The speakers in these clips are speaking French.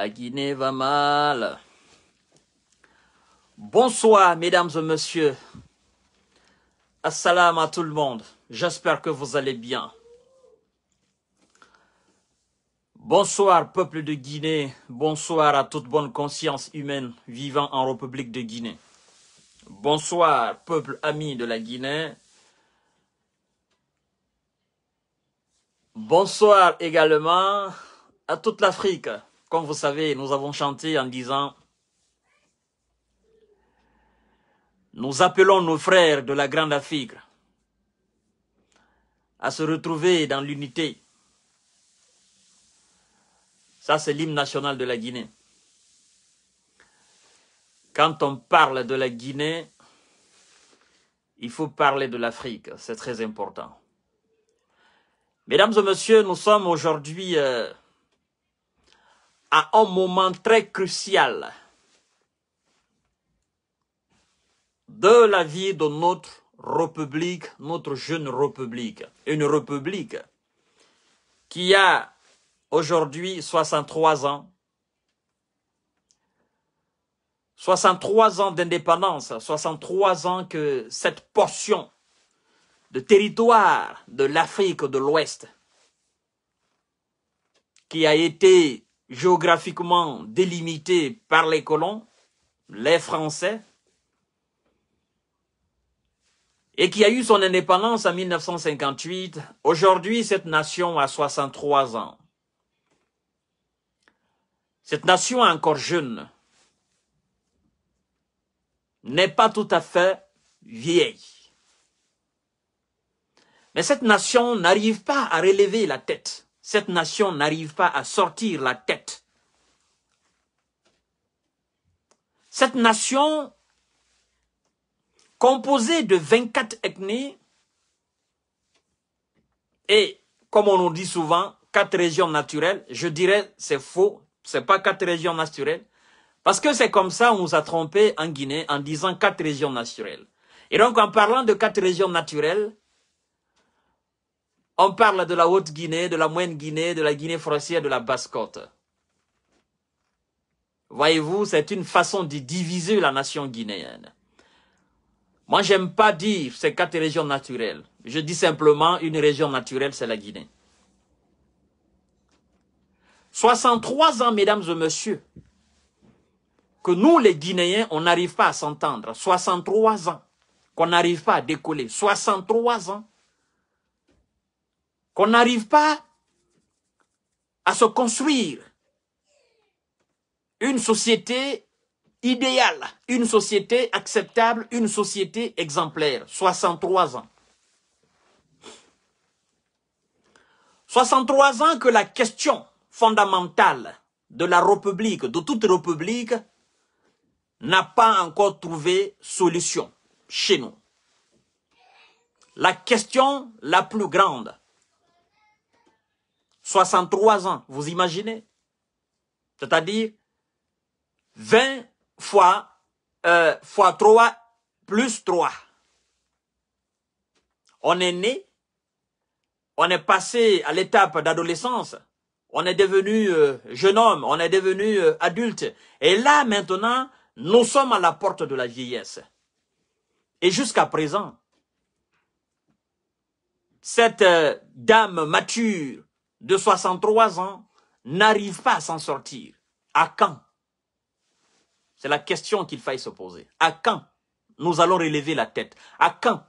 La Guinée va mal. Bonsoir, mesdames et messieurs. Assalam à tout le monde. J'espère que vous allez bien. Bonsoir, peuple de Guinée. Bonsoir à toute bonne conscience humaine vivant en République de Guinée. Bonsoir, peuple ami de la Guinée. Bonsoir également à toute l'Afrique. Comme vous savez, nous avons chanté en disant Nous appelons nos frères de la Grande Afrique à se retrouver dans l'unité. Ça, c'est l'hymne national de la Guinée. Quand on parle de la Guinée, il faut parler de l'Afrique. C'est très important. Mesdames et messieurs, nous sommes aujourd'hui euh, à un moment très crucial de la vie de notre république, notre jeune république. Une république qui a aujourd'hui 63 ans. 63 ans d'indépendance, 63 ans que cette portion de territoire de l'Afrique de l'Ouest qui a été géographiquement délimitée par les colons, les Français, et qui a eu son indépendance en 1958, aujourd'hui cette nation a 63 ans. Cette nation encore jeune n'est pas tout à fait vieille. Mais cette nation n'arrive pas à relever la tête cette nation n'arrive pas à sortir la tête. Cette nation, composée de 24 ethnies, et comme on nous dit souvent, quatre régions naturelles, je dirais c'est faux, c'est pas quatre régions naturelles, parce que c'est comme ça on nous a trompés en Guinée en disant quatre régions naturelles. Et donc en parlant de quatre régions naturelles, on parle de la Haute-Guinée, de la Moyenne-Guinée, de la Guinée Française, de la Basse-Côte. Voyez-vous, c'est une façon de diviser la nation guinéenne. Moi, j'aime pas dire ces quatre régions naturelles. Je dis simplement une région naturelle, c'est la Guinée. 63 ans, mesdames et messieurs, que nous, les Guinéens, on n'arrive pas à s'entendre. 63 ans qu'on n'arrive pas à décoller. 63 ans qu'on n'arrive pas à se construire une société idéale, une société acceptable, une société exemplaire. 63 ans. 63 ans que la question fondamentale de la République, de toute République, n'a pas encore trouvé solution chez nous. La question la plus grande 63 ans, vous imaginez C'est-à-dire 20 fois, euh, fois 3 plus 3. On est né, on est passé à l'étape d'adolescence, on est devenu euh, jeune homme, on est devenu euh, adulte. Et là, maintenant, nous sommes à la porte de la vieillesse. Et jusqu'à présent, cette euh, dame mature de 63 ans n'arrive pas à s'en sortir, à quand C'est la question qu'il faille se poser. À quand nous allons relever la tête À quand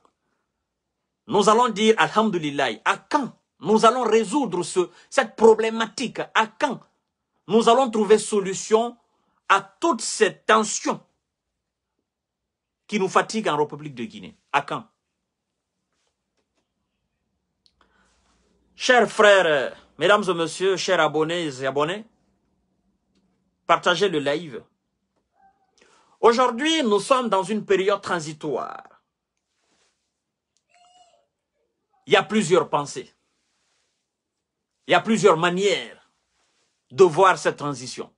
nous allons dire Alhamdulillah À quand nous allons résoudre ce, cette problématique À quand nous allons trouver solution à toute cette tension qui nous fatigue en République de Guinée À quand Chers frères, mesdames et messieurs, chers abonnés et abonnés, partagez le live. Aujourd'hui, nous sommes dans une période transitoire. Il y a plusieurs pensées. Il y a plusieurs manières de voir cette transition.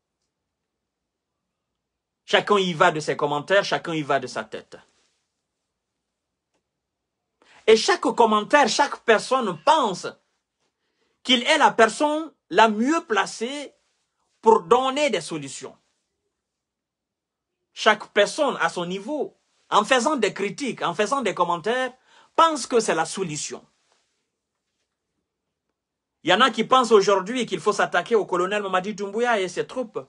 Chacun y va de ses commentaires, chacun y va de sa tête. Et chaque commentaire, chaque personne pense qu'il est la personne la mieux placée pour donner des solutions. Chaque personne à son niveau, en faisant des critiques, en faisant des commentaires, pense que c'est la solution. Il y en a qui pensent aujourd'hui qu'il faut s'attaquer au colonel Mamadi Doumbouya et ses troupes.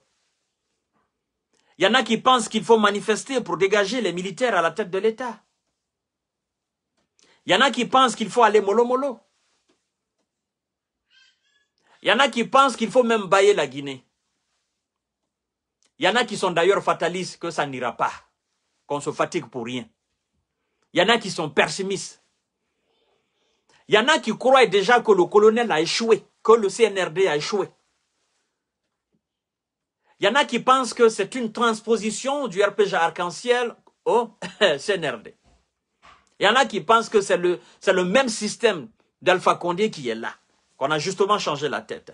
Il y en a qui pensent qu'il faut manifester pour dégager les militaires à la tête de l'État. Il y en a qui pensent qu'il faut aller mollo il y en a qui pensent qu'il faut même bailler la Guinée. Il y en a qui sont d'ailleurs fatalistes que ça n'ira pas, qu'on se fatigue pour rien. Il y en a qui sont pessimistes. Il y en a qui croient déjà que le colonel a échoué, que le CNRD a échoué. Il y en a qui pensent que c'est une transposition du RPG arc-en-ciel au CNRD. Il y en a qui pensent que c'est le, le même système d'Alpha Condé qui est là. On a justement changé la tête.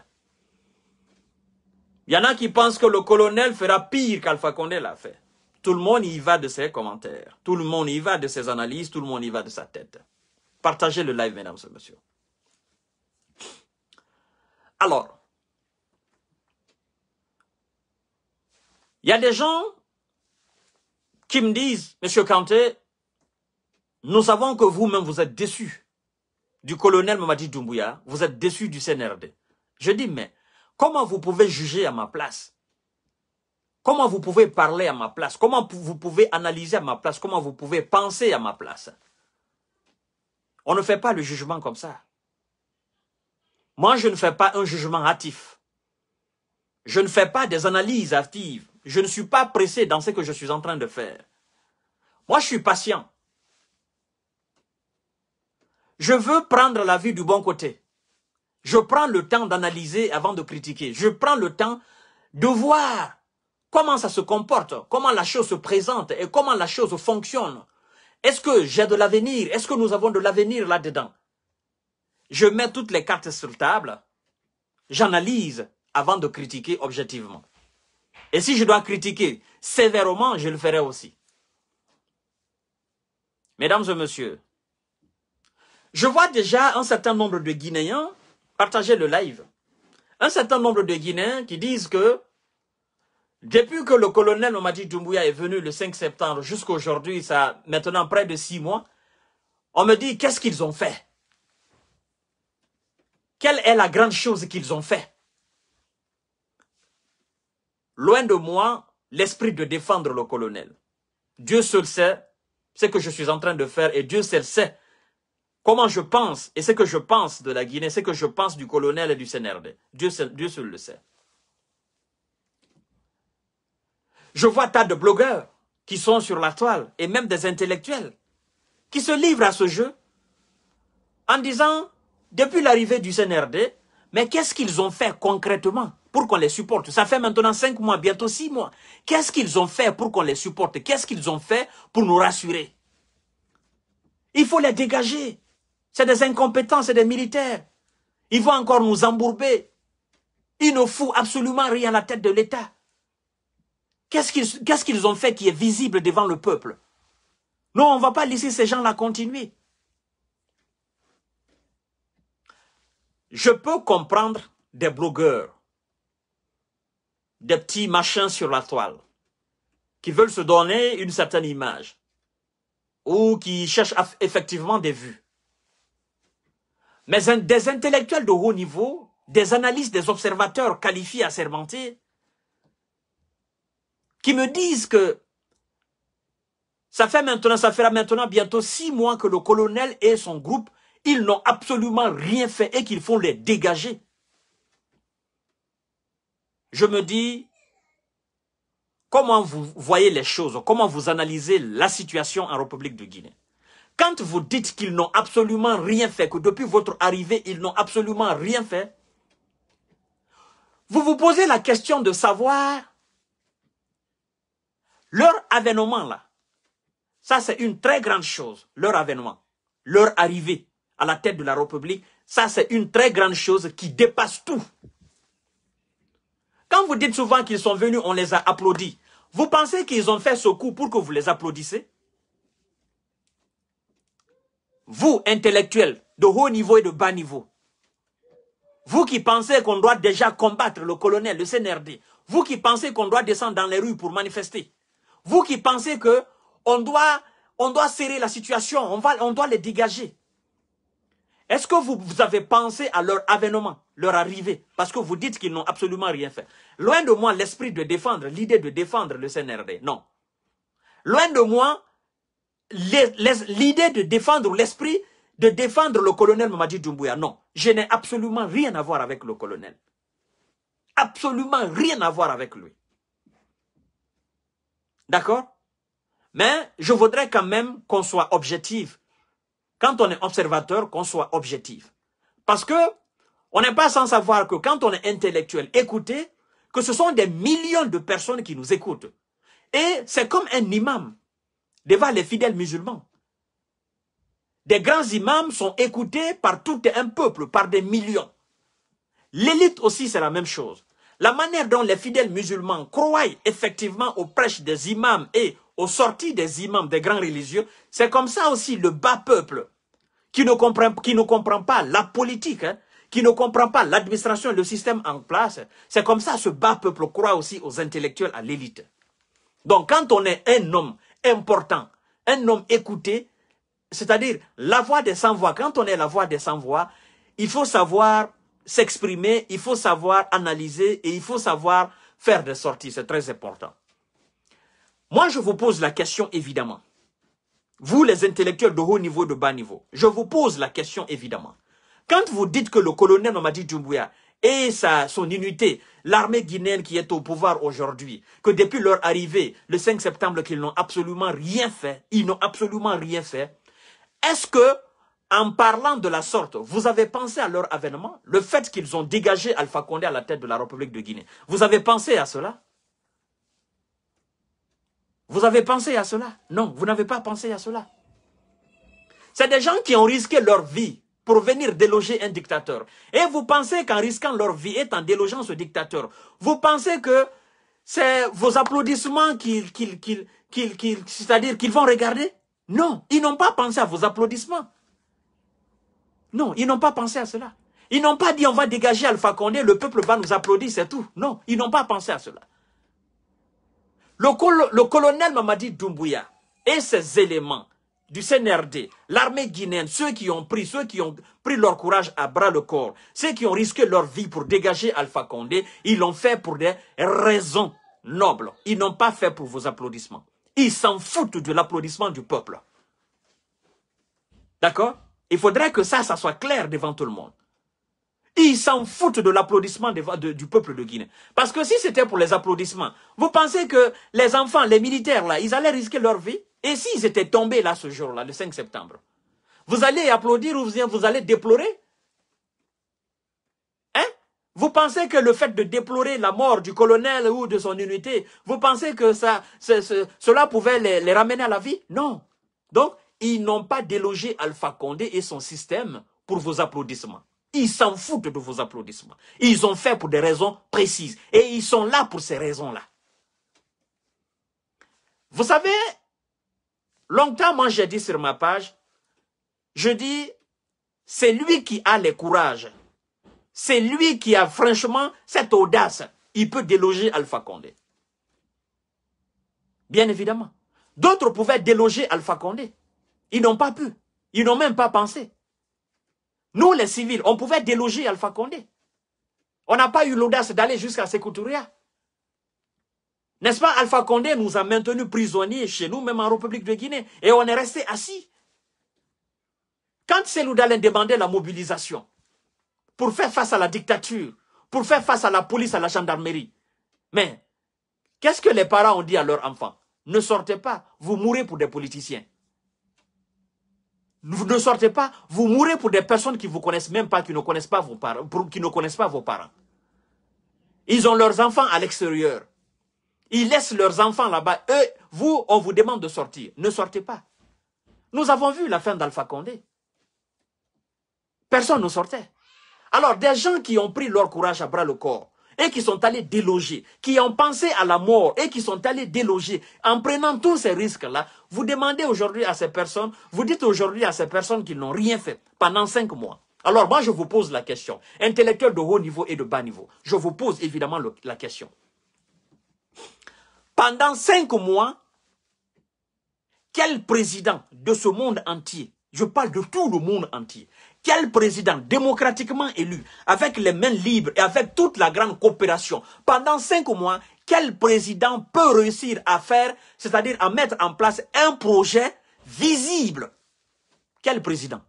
Il y en a qui pensent que le colonel fera pire qu'Alpha Condé l'a fait. Tout le monde y va de ses commentaires. Tout le monde y va de ses analyses. Tout le monde y va de sa tête. Partagez le live, mesdames et messieurs. Alors, il y a des gens qui me disent, Monsieur Kanté, nous savons que vous-même vous êtes déçu du colonel dit « Doumbouya, vous êtes déçu du CNRD. Je dis, mais comment vous pouvez juger à ma place Comment vous pouvez parler à ma place Comment vous pouvez analyser à ma place Comment vous pouvez penser à ma place On ne fait pas le jugement comme ça. Moi, je ne fais pas un jugement hâtif. Je ne fais pas des analyses hâtives. Je ne suis pas pressé dans ce que je suis en train de faire. Moi, je suis patient. Je veux prendre la vie du bon côté. Je prends le temps d'analyser avant de critiquer. Je prends le temps de voir comment ça se comporte, comment la chose se présente et comment la chose fonctionne. Est-ce que j'ai de l'avenir Est-ce que nous avons de l'avenir là-dedans Je mets toutes les cartes sur table. J'analyse avant de critiquer objectivement. Et si je dois critiquer sévèrement, je le ferai aussi. Mesdames et messieurs, je vois déjà un certain nombre de Guinéens partager le live. Un certain nombre de Guinéens qui disent que depuis que le colonel Mamadi Doumbouya est venu le 5 septembre jusqu'à aujourd'hui, ça a maintenant près de six mois, on me dit qu'est-ce qu'ils ont fait Quelle est la grande chose qu'ils ont fait Loin de moi l'esprit de défendre le colonel. Dieu seul sait ce que je suis en train de faire et Dieu seul sait comment je pense et ce que je pense de la Guinée, ce que je pense du colonel et du CNRD. Dieu, Dieu seul le sait. Je vois tas de blogueurs qui sont sur la toile et même des intellectuels qui se livrent à ce jeu en disant, depuis l'arrivée du CNRD, mais qu'est-ce qu'ils ont fait concrètement pour qu'on les supporte Ça fait maintenant cinq mois, bientôt six mois. Qu'est-ce qu'ils ont fait pour qu'on les supporte Qu'est-ce qu'ils ont fait pour nous rassurer Il faut les dégager. C'est des incompétents, c'est des militaires. Ils vont encore nous embourber. Ils ne foutent absolument rien à la tête de l'État. Qu'est-ce qu'ils ont fait qui est visible devant le peuple Non, on ne va pas laisser ces gens-là continuer. Je peux comprendre des blogueurs, des petits machins sur la toile, qui veulent se donner une certaine image, ou qui cherchent effectivement des vues. Mais des intellectuels de haut niveau, des analystes, des observateurs qualifiés, à sermenter, qui me disent que ça fait maintenant, ça fera maintenant bientôt six mois que le colonel et son groupe, ils n'ont absolument rien fait et qu'ils font les dégager. Je me dis, comment vous voyez les choses, comment vous analysez la situation en République de Guinée quand vous dites qu'ils n'ont absolument rien fait, que depuis votre arrivée, ils n'ont absolument rien fait, vous vous posez la question de savoir leur avènement là. Ça, c'est une très grande chose, leur avènement, leur arrivée à la tête de la République. Ça, c'est une très grande chose qui dépasse tout. Quand vous dites souvent qu'ils sont venus, on les a applaudis. Vous pensez qu'ils ont fait ce coup pour que vous les applaudissez vous, intellectuels de haut niveau et de bas niveau, vous qui pensez qu'on doit déjà combattre le colonel, le CNRD, vous qui pensez qu'on doit descendre dans les rues pour manifester, vous qui pensez que on doit, on doit serrer la situation, on, va, on doit les dégager. Est-ce que vous, vous, avez pensé à leur avènement, leur arrivée Parce que vous dites qu'ils n'ont absolument rien fait. Loin de moi l'esprit de défendre, l'idée de défendre le CNRD. Non. Loin de moi l'idée de défendre l'esprit, de défendre le colonel Mamadi Doumbouya. Non, je n'ai absolument rien à voir avec le colonel. Absolument rien à voir avec lui. D'accord Mais je voudrais quand même qu'on soit objectif. Quand on est observateur, qu'on soit objectif. Parce que on n'est pas sans savoir que quand on est intellectuel, écoutez, que ce sont des millions de personnes qui nous écoutent. Et c'est comme un imam devant les fidèles musulmans. Des grands imams sont écoutés par tout un peuple, par des millions. L'élite aussi, c'est la même chose. La manière dont les fidèles musulmans croient effectivement aux prêches des imams et aux sorties des imams, des grands religieux, c'est comme ça aussi le bas peuple, qui ne comprend, qui ne comprend pas la politique, hein, qui ne comprend pas l'administration, le système en place, c'est comme ça ce bas peuple croit aussi aux intellectuels, à l'élite. Donc quand on est un homme important. Un homme écouté, c'est-à-dire la voix des sans-voix. Quand on est la voix des sans-voix, il faut savoir s'exprimer, il faut savoir analyser et il faut savoir faire des sorties. C'est très important. Moi, je vous pose la question, évidemment. Vous, les intellectuels de haut niveau, de bas niveau, je vous pose la question, évidemment. Quand vous dites que le colonel Nomadi Doumbouya et sa, son unité, l'armée guinéenne qui est au pouvoir aujourd'hui, que depuis leur arrivée, le 5 septembre, qu'ils n'ont absolument rien fait, ils n'ont absolument rien fait, est-ce que, en parlant de la sorte, vous avez pensé à leur avènement, le fait qu'ils ont dégagé Alpha Condé à la tête de la République de Guinée, vous avez pensé à cela Vous avez pensé à cela Non, vous n'avez pas pensé à cela. C'est des gens qui ont risqué leur vie pour venir déloger un dictateur. Et vous pensez qu'en risquant leur vie et en délogeant ce dictateur, vous pensez que c'est vos applaudissements qu'ils, c'est-à-dire qu'ils vont regarder Non, ils n'ont pas pensé à vos applaudissements. Non, ils n'ont pas pensé à cela. Ils n'ont pas dit on va dégager Alpha Condé, le peuple va nous applaudir, c'est tout. Non, ils n'ont pas pensé à cela. Le, le colonel Mamadi Doumbouya et ses éléments du CNRD, l'armée guinéenne, ceux qui ont pris, ceux qui ont pris leur courage à bras le corps, ceux qui ont risqué leur vie pour dégager Alpha Condé, ils l'ont fait pour des raisons nobles. Ils n'ont pas fait pour vos applaudissements. Ils s'en foutent de l'applaudissement du peuple. D'accord Il faudrait que ça, ça soit clair devant tout le monde. Ils s'en foutent de l'applaudissement du peuple de Guinée. Parce que si c'était pour les applaudissements, vous pensez que les enfants, les militaires, là, ils allaient risquer leur vie et s'ils étaient tombés là ce jour-là, le 5 septembre, vous allez applaudir ou vous allez déplorer Hein Vous pensez que le fait de déplorer la mort du colonel ou de son unité, vous pensez que ça, cela pouvait les, les ramener à la vie Non. Donc, ils n'ont pas délogé Alpha Condé et son système pour vos applaudissements. Ils s'en foutent de vos applaudissements. Ils ont fait pour des raisons précises. Et ils sont là pour ces raisons-là. Vous savez, Longtemps, moi, j'ai dit sur ma page, je dis, c'est lui qui a le courage. C'est lui qui a franchement cette audace. Il peut déloger Alpha Condé. Bien évidemment. D'autres pouvaient déloger Alpha Condé. Ils n'ont pas pu. Ils n'ont même pas pensé. Nous, les civils, on pouvait déloger Alpha Condé. On n'a pas eu l'audace d'aller jusqu'à Secouturia. N'est-ce pas, Alpha Condé nous a maintenus prisonniers chez nous, même en République de Guinée, et on est resté assis. Quand nous d'aller demandait la mobilisation pour faire face à la dictature, pour faire face à la police, à la gendarmerie, mais qu'est-ce que les parents ont dit à leurs enfants Ne sortez pas, vous mourrez pour des politiciens. ne sortez pas, vous mourrez pour des personnes qui ne vous connaissent même pas, qui ne connaissent pas vos parents, qui ne connaissent pas vos parents. Ils ont leurs enfants à l'extérieur. Ils laissent leurs enfants là-bas. Eux, vous, on vous demande de sortir. Ne sortez pas. Nous avons vu la fin d'Alpha Condé. Personne ne sortait. Alors, des gens qui ont pris leur courage à bras le corps et qui sont allés déloger, qui ont pensé à la mort et qui sont allés déloger en prenant tous ces risques-là, vous demandez aujourd'hui à ces personnes, vous dites aujourd'hui à ces personnes qu'ils n'ont rien fait pendant cinq mois. Alors, moi, je vous pose la question, intellectuels de haut niveau et de bas niveau, je vous pose évidemment la question. Pendant cinq mois, quel président de ce monde entier, je parle de tout le monde entier, quel président démocratiquement élu, avec les mains libres et avec toute la grande coopération, pendant cinq mois, quel président peut réussir à faire, c'est-à-dire à mettre en place un projet visible Quel président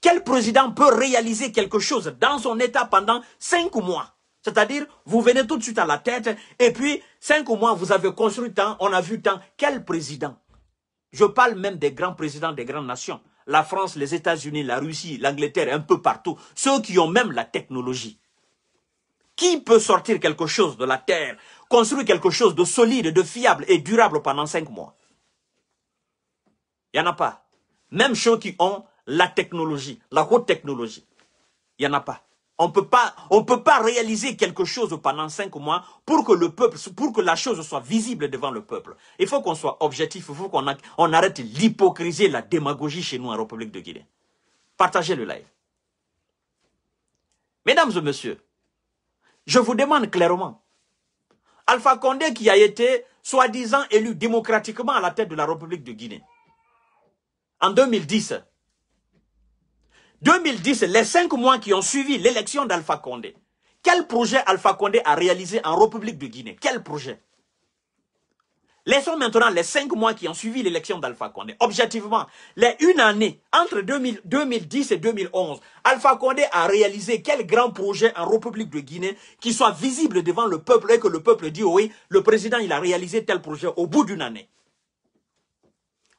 Quel président peut réaliser quelque chose dans son État pendant cinq mois c'est-à-dire, vous venez tout de suite à la tête, et puis, cinq mois, vous avez construit tant, on a vu tant, quel président Je parle même des grands présidents des grandes nations. La France, les États-Unis, la Russie, l'Angleterre, un peu partout. Ceux qui ont même la technologie. Qui peut sortir quelque chose de la terre, construire quelque chose de solide, de fiable et durable pendant cinq mois Il n'y en a pas. Même ceux qui ont la technologie, la haute technologie, il n'y en a pas. On peut pas, on peut pas réaliser quelque chose pendant cinq mois pour que le peuple, pour que la chose soit visible devant le peuple. Il faut qu'on soit objectif, il faut qu'on on arrête l'hypocrisie, la démagogie chez nous en République de Guinée. Partagez le live. Mesdames et messieurs, je vous demande clairement, Alpha Condé qui a été soi-disant élu démocratiquement à la tête de la République de Guinée en 2010, 2010, les cinq mois qui ont suivi l'élection d'Alpha Condé, quel projet Alpha Condé a réalisé en République de Guinée Quel projet Laissons maintenant les cinq mois qui ont suivi l'élection d'Alpha Condé. Objectivement, les une année entre 2010 et 2011, Alpha Condé a réalisé quel grand projet en République de Guinée qui soit visible devant le peuple et que le peuple dit oui, le président il a réalisé tel projet au bout d'une année.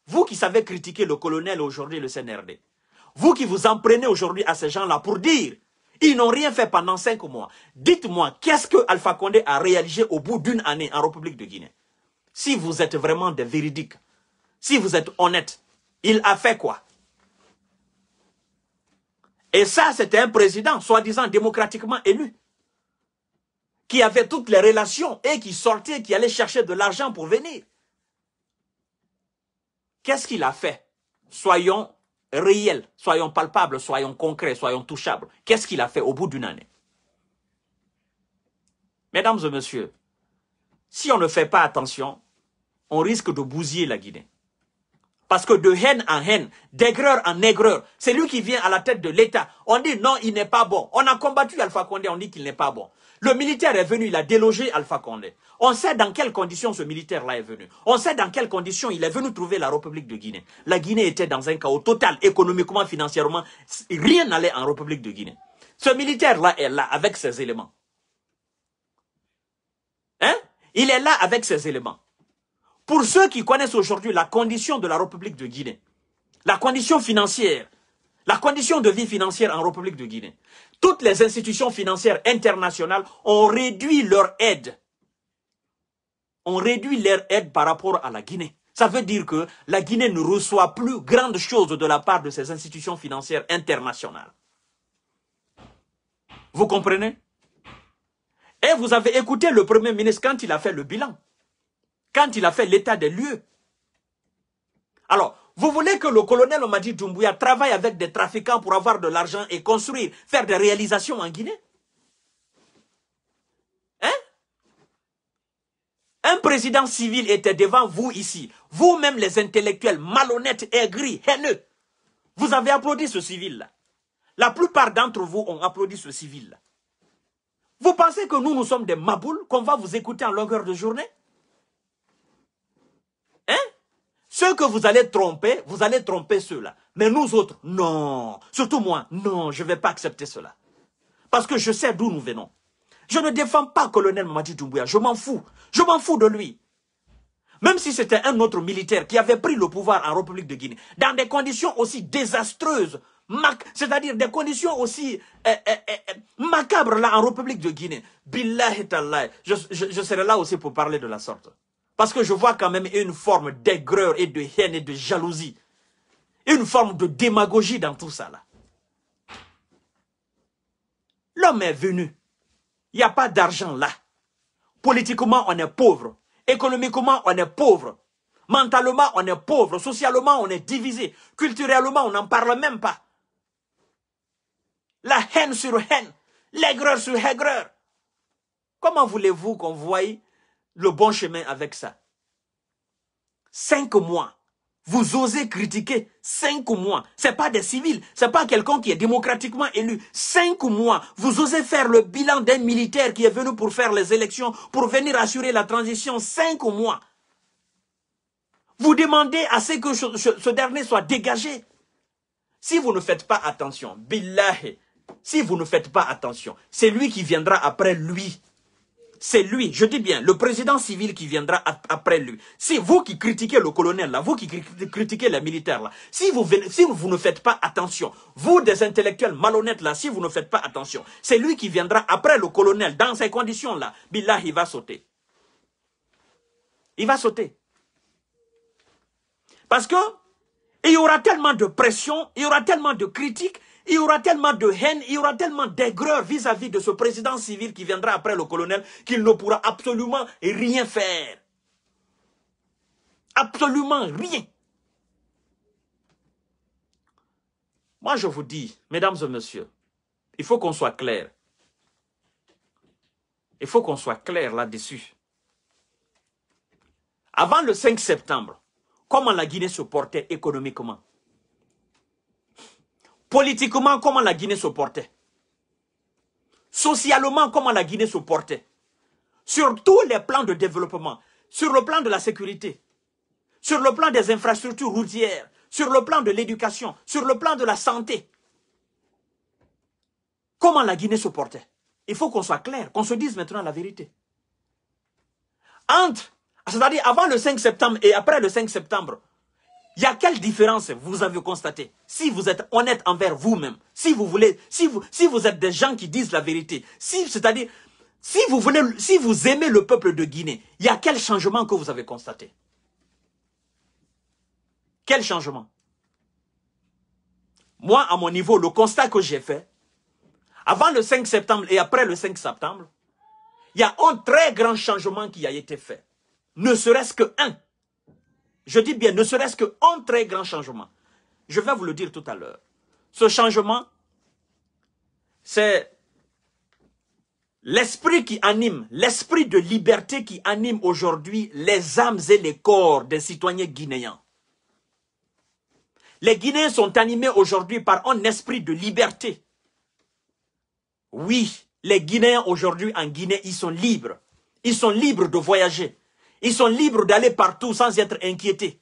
Vous qui savez critiquer le colonel aujourd'hui, le CNRD, vous qui vous en aujourd'hui à ces gens-là pour dire ils n'ont rien fait pendant cinq mois. Dites-moi, qu'est-ce que Alpha Condé a réalisé au bout d'une année en République de Guinée Si vous êtes vraiment des véridiques, si vous êtes honnêtes, il a fait quoi Et ça, c'était un président, soi-disant démocratiquement élu, qui avait toutes les relations et qui sortait, qui allait chercher de l'argent pour venir. Qu'est-ce qu'il a fait Soyons Réel, soyons palpables, soyons concrets, soyons touchables. Qu'est-ce qu'il a fait au bout d'une année Mesdames et messieurs, si on ne fait pas attention, on risque de bousiller la Guinée. Parce que de haine en haine, d'aigreur en aigreur, c'est lui qui vient à la tête de l'État. On dit non, il n'est pas bon. On a combattu Alpha Condé, on dit qu'il n'est pas bon. Le militaire est venu, il a délogé Alpha Condé. On sait dans quelles conditions ce militaire-là est venu. On sait dans quelles conditions il est venu trouver la République de Guinée. La Guinée était dans un chaos total, économiquement, financièrement. Rien n'allait en République de Guinée. Ce militaire-là est là avec ses éléments. Hein Il est là avec ses éléments. Pour ceux qui connaissent aujourd'hui la condition de la République de Guinée, la condition financière, la condition de vie financière en République de Guinée, toutes les institutions financières internationales ont réduit leur aide. Ont réduit leur aide par rapport à la Guinée. Ça veut dire que la Guinée ne reçoit plus grande chose de la part de ces institutions financières internationales. Vous comprenez Et vous avez écouté le Premier ministre quand il a fait le bilan quand il a fait l'état des lieux. Alors, vous voulez que le colonel Omadi Doumbouya travaille avec des trafiquants pour avoir de l'argent et construire, faire des réalisations en Guinée Hein Un président civil était devant vous ici. Vous-même, les intellectuels malhonnêtes, aigris, haineux. Vous avez applaudi ce civil-là. La plupart d'entre vous ont applaudi ce civil-là. Vous pensez que nous, nous sommes des maboules, qu'on va vous écouter en longueur de journée Hein? Ceux que vous allez tromper, vous allez tromper ceux-là. Mais nous autres, non. Surtout moi, non, je ne vais pas accepter cela. Parce que je sais d'où nous venons. Je ne défends pas colonel Mamadi Doumbouya, je m'en fous. Je m'en fous de lui. Même si c'était un autre militaire qui avait pris le pouvoir en République de Guinée, dans des conditions aussi désastreuses, c'est-à-dire des conditions aussi eh, eh, eh, macabres là en République de Guinée, billah et je, je, je serai là aussi pour parler de la sorte. Parce que je vois quand même une forme d'aigreur et de haine et de jalousie. Une forme de démagogie dans tout ça là. L'homme est venu. Il n'y a pas d'argent là. Politiquement, on est pauvre. Économiquement, on est pauvre. Mentalement, on est pauvre. Socialement, on est divisé. Culturellement, on n'en parle même pas. La haine sur haine. L'aigreur sur aigreur. Comment voulez-vous qu'on voie le bon chemin avec ça. Cinq mois. Vous osez critiquer cinq mois. C'est pas des civils, c'est pas quelqu'un qui est démocratiquement élu. Cinq mois. Vous osez faire le bilan d'un militaire qui est venu pour faire les élections, pour venir assurer la transition. Cinq mois. Vous demandez à ce que ce, dernier soit dégagé. Si vous ne faites pas attention, billahi, si vous ne faites pas attention, c'est lui qui viendra après lui c'est lui, je dis bien, le président civil qui viendra après lui. Si vous qui critiquez le colonel, là, vous qui critiquez les militaires, là, si vous, si vous ne faites pas attention, vous des intellectuels malhonnêtes, là, si vous ne faites pas attention, c'est lui qui viendra après le colonel, dans ces conditions-là, Billah, il va sauter. Il va sauter. Parce que il y aura tellement de pression, il y aura tellement de critiques, il y aura tellement de haine, il y aura tellement d'aigreur vis-à-vis de ce président civil qui viendra après le colonel qu'il ne pourra absolument rien faire. Absolument rien. Moi, je vous dis, mesdames et messieurs, il faut qu'on soit clair. Il faut qu'on soit clair là-dessus. Avant le 5 septembre, comment la Guinée se portait économiquement Politiquement, comment la Guinée se portait Socialement, comment la Guinée se portait Sur tous les plans de développement, sur le plan de la sécurité, sur le plan des infrastructures routières, sur le plan de l'éducation, sur le plan de la santé. Comment la Guinée se portait Il faut qu'on soit clair, qu'on se dise maintenant la vérité. Entre, c'est-à-dire avant le 5 septembre et après le 5 septembre, il y a quelle différence vous avez constaté Si vous êtes honnête envers vous-même, si vous voulez, si vous, si vous êtes des gens qui disent la vérité, si, c'est-à-dire, si vous voulez, si vous aimez le peuple de Guinée, il y a quel changement que vous avez constaté Quel changement Moi, à mon niveau, le constat que j'ai fait, avant le 5 septembre et après le 5 septembre, il y a un très grand changement qui a été fait. Ne serait-ce que un. Je dis bien, ne serait-ce qu'un très grand changement. Je vais vous le dire tout à l'heure. Ce changement, c'est l'esprit qui anime, l'esprit de liberté qui anime aujourd'hui les âmes et les corps des citoyens guinéens. Les Guinéens sont animés aujourd'hui par un esprit de liberté. Oui, les Guinéens aujourd'hui en Guinée, ils sont libres. Ils sont libres de voyager. Ils sont libres d'aller partout sans être inquiétés.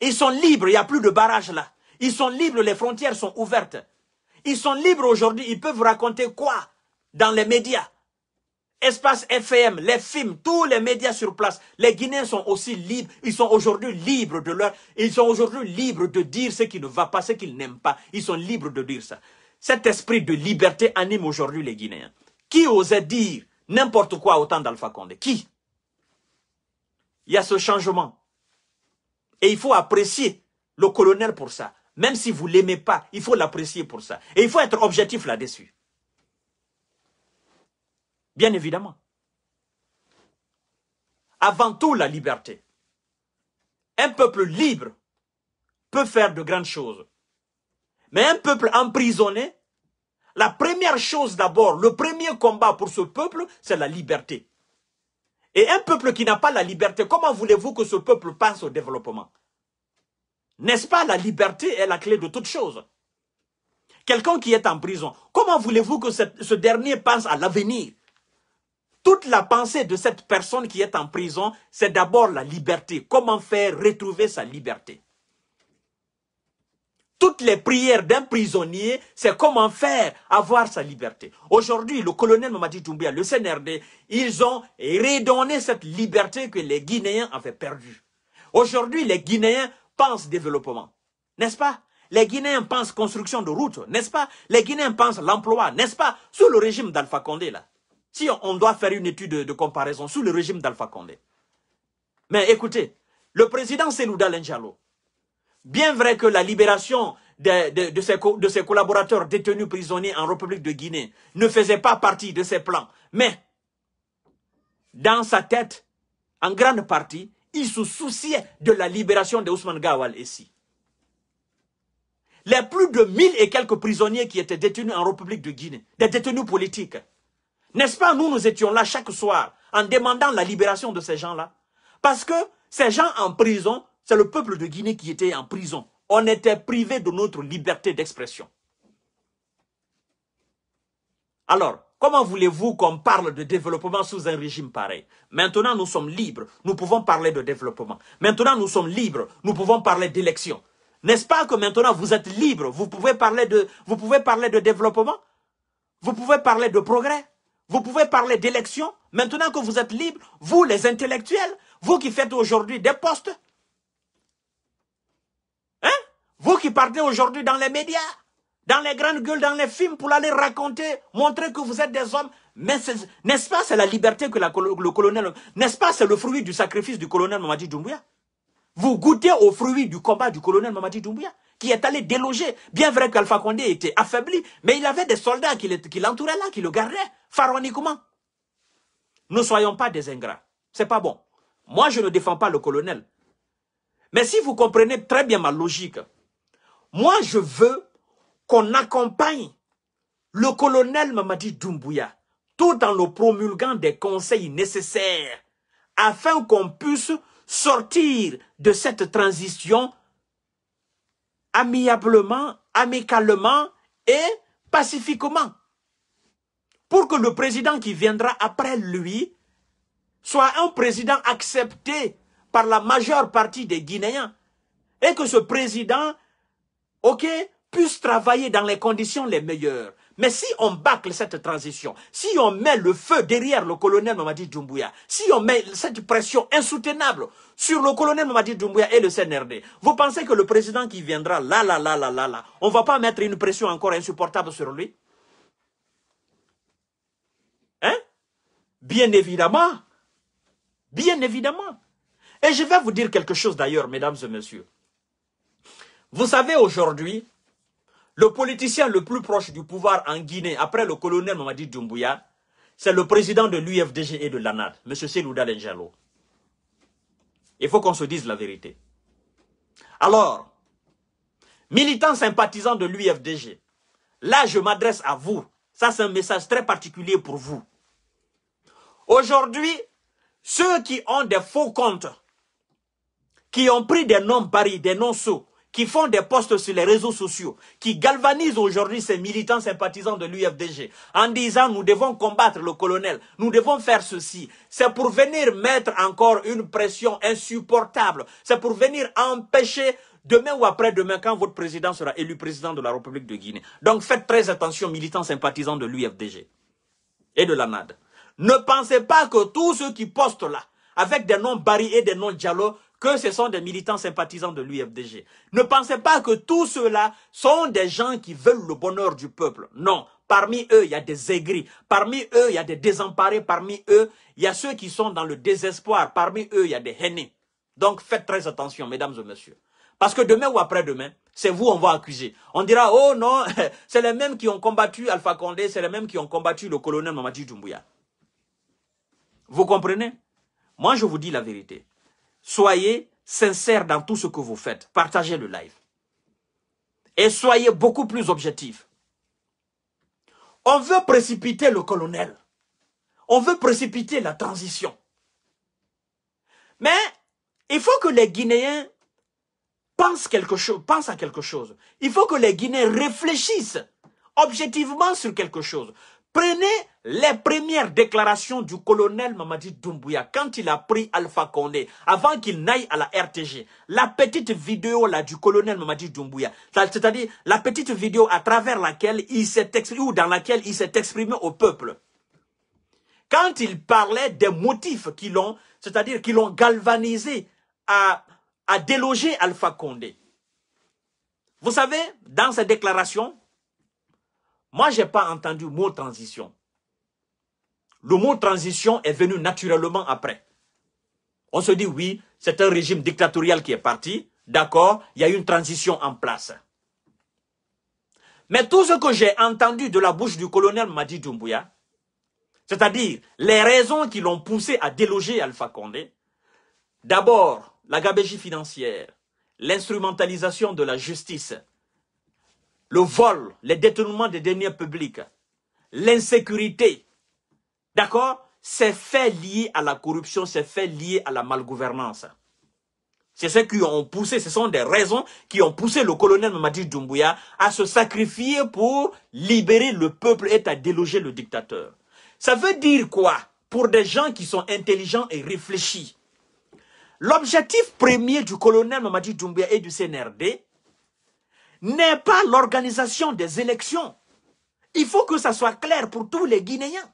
Ils sont libres, il n'y a plus de barrage là. Ils sont libres, les frontières sont ouvertes. Ils sont libres aujourd'hui, ils peuvent raconter quoi dans les médias. Espace FM, les films, tous les médias sur place, les Guinéens sont aussi libres, ils sont aujourd'hui libres de leur, ils sont aujourd'hui libres de dire ce qui ne va pas, ce qu'ils n'aiment pas, ils sont libres de dire ça. Cet esprit de liberté anime aujourd'hui les Guinéens. Qui osait dire n'importe quoi autant temps d'Alpha Condé Qui il y a ce changement. Et il faut apprécier le colonel pour ça. Même si vous ne l'aimez pas, il faut l'apprécier pour ça. Et il faut être objectif là-dessus. Bien évidemment. Avant tout, la liberté. Un peuple libre peut faire de grandes choses. Mais un peuple emprisonné, la première chose d'abord, le premier combat pour ce peuple, c'est la liberté. Et un peuple qui n'a pas la liberté, comment voulez-vous que ce peuple passe au développement N'est-ce pas la liberté est la clé de toute chose Quelqu'un qui est en prison, comment voulez-vous que ce dernier pense à l'avenir Toute la pensée de cette personne qui est en prison, c'est d'abord la liberté. Comment faire retrouver sa liberté toutes les prières d'un prisonnier, c'est comment faire avoir sa liberté. Aujourd'hui, le colonel Mamadi Toumbia, le CNRD, ils ont redonné cette liberté que les Guinéens avaient perdue. Aujourd'hui, les Guinéens pensent développement, n'est-ce pas Les Guinéens pensent construction de routes, n'est-ce pas Les Guinéens pensent l'emploi, n'est-ce pas Sous le régime d'Alpha Condé, là. Si on doit faire une étude de, comparaison sous le régime d'Alpha Condé. Mais écoutez, le président Selouda Dalenjalou. Bien vrai que la libération de, de, ses, collaborateurs détenus prisonniers en République de Guinée ne faisait pas partie de ses plans, mais dans sa tête, en grande partie, il se souciait de la libération de Ousmane Gawal ici. Les plus de mille et quelques prisonniers qui étaient détenus en République de Guinée, des détenus politiques, n'est-ce pas, nous, nous étions là chaque soir en demandant la libération de ces gens-là Parce que ces gens en prison c'est le peuple de Guinée qui était en prison. On était privé de notre liberté d'expression. Alors, comment voulez-vous qu'on parle de développement sous un régime pareil Maintenant, nous sommes libres. Nous pouvons parler de développement. Maintenant, nous sommes libres. Nous pouvons parler d'élection. N'est-ce pas que maintenant, vous êtes libres vous pouvez, parler de, vous pouvez parler de développement Vous pouvez parler de progrès Vous pouvez parler d'élection Maintenant que vous êtes libres, vous les intellectuels, vous qui faites aujourd'hui des postes, vous qui partez aujourd'hui dans les médias, dans les grandes gueules, dans les films, pour aller raconter, montrer que vous êtes des hommes. Mais n'est-ce pas, c'est la liberté que le colonel... N'est-ce pas, c'est le fruit du sacrifice du colonel Mamadi Doumbouya Vous goûtez au fruit du combat du colonel Mamadi Doumbouya, qui est allé déloger. Bien vrai qu'Alpha Condé était affaibli, mais il avait des soldats qui l'entouraient là, qui le gardaient, pharaoniquement. Ne soyons pas des ingrats. C'est pas bon. Moi, je ne défends pas le colonel. Mais si vous comprenez très bien ma logique, moi, je veux qu'on accompagne le colonel Mamadi Doumbouya, tout en le promulguant des conseils nécessaires, afin qu'on puisse sortir de cette transition amiablement, amicalement et pacifiquement. Pour que le président qui viendra après lui soit un président accepté par la majeure partie des Guinéens. Et que ce président ok, puissent travailler dans les conditions les meilleures. Mais si on bâcle cette transition, si on met le feu derrière le colonel Mamadi Doumbouya, si on met cette pression insoutenable sur le colonel Mamadi Doumbouya et le CNRD, vous pensez que le président qui viendra là, là, là, là, là, là, on va pas mettre une pression encore insupportable sur lui Hein Bien évidemment. Bien évidemment. Et je vais vous dire quelque chose d'ailleurs, mesdames et messieurs. Vous savez aujourd'hui, le politicien le plus proche du pouvoir en Guinée, après le colonel Mamadi Doumbouya, c'est le président de l'UFDG et de l'ANAD, M. Selouda Lenjalo. Il faut qu'on se dise la vérité. Alors, militants sympathisants de l'UFDG, là je m'adresse à vous. Ça c'est un message très particulier pour vous. Aujourd'hui, ceux qui ont des faux comptes, qui ont pris des noms paris, des noms sauts, qui font des postes sur les réseaux sociaux, qui galvanisent aujourd'hui ces militants sympathisants de l'UFDG en disant nous devons combattre le colonel, nous devons faire ceci. C'est pour venir mettre encore une pression insupportable. C'est pour venir empêcher demain ou après-demain quand votre président sera élu président de la République de Guinée. Donc faites très attention militants sympathisants de l'UFDG et de l'ANAD. Ne pensez pas que tous ceux qui postent là, avec des noms Barry et des noms Diallo, que ce sont des militants sympathisants de l'UFDG. Ne pensez pas que tous ceux-là sont des gens qui veulent le bonheur du peuple. Non, parmi eux, il y a des aigris. Parmi eux, il y a des désemparés. Parmi eux, il y a ceux qui sont dans le désespoir. Parmi eux, il y a des hainés. Donc faites très attention, mesdames et messieurs. Parce que demain ou après-demain, c'est vous on va accuser. On dira, oh non, c'est les mêmes qui ont combattu Alpha Condé, c'est les mêmes qui ont combattu le colonel Mamadi Doumbouya. Vous comprenez Moi, je vous dis la vérité. Soyez sincères dans tout ce que vous faites. Partagez le live. Et soyez beaucoup plus objectifs. On veut précipiter le colonel. On veut précipiter la transition. Mais il faut que les Guinéens pensent, quelque chose, pensent à quelque chose. Il faut que les Guinéens réfléchissent objectivement sur quelque chose. Prenez les premières déclarations du colonel Mamadi Doumbouya quand il a pris Alpha Condé, avant qu'il n'aille à la RTG. La petite vidéo là du colonel Mamadi Doumbouya, c'est-à-dire la petite vidéo à travers laquelle il s'est exprimé ou dans laquelle il s'est exprimé au peuple. Quand il parlait des motifs qui l'ont, c'est-à-dire qui l'ont galvanisé à, à déloger Alpha Condé. Vous savez, dans sa déclarations, moi, je n'ai pas entendu le mot transition. Le mot transition est venu naturellement après. On se dit, oui, c'est un régime dictatorial qui est parti. D'accord, il y a une transition en place. Mais tout ce que j'ai entendu de la bouche du colonel Madi Doumbouya, c'est-à-dire les raisons qui l'ont poussé à déloger Alpha Condé, d'abord la gabégie financière, l'instrumentalisation de la justice le vol, le détournement des deniers publics, l'insécurité. D'accord C'est fait lié à la corruption, c'est fait lié à la malgouvernance. C'est ce qui ont poussé, ce sont des raisons qui ont poussé le colonel Mamadi Doumbouya à se sacrifier pour libérer le peuple et à déloger le dictateur. Ça veut dire quoi Pour des gens qui sont intelligents et réfléchis. L'objectif premier du colonel Mamadi Doumbouya et du CNRD, n'est pas l'organisation des élections. Il faut que ça soit clair pour tous les Guinéens.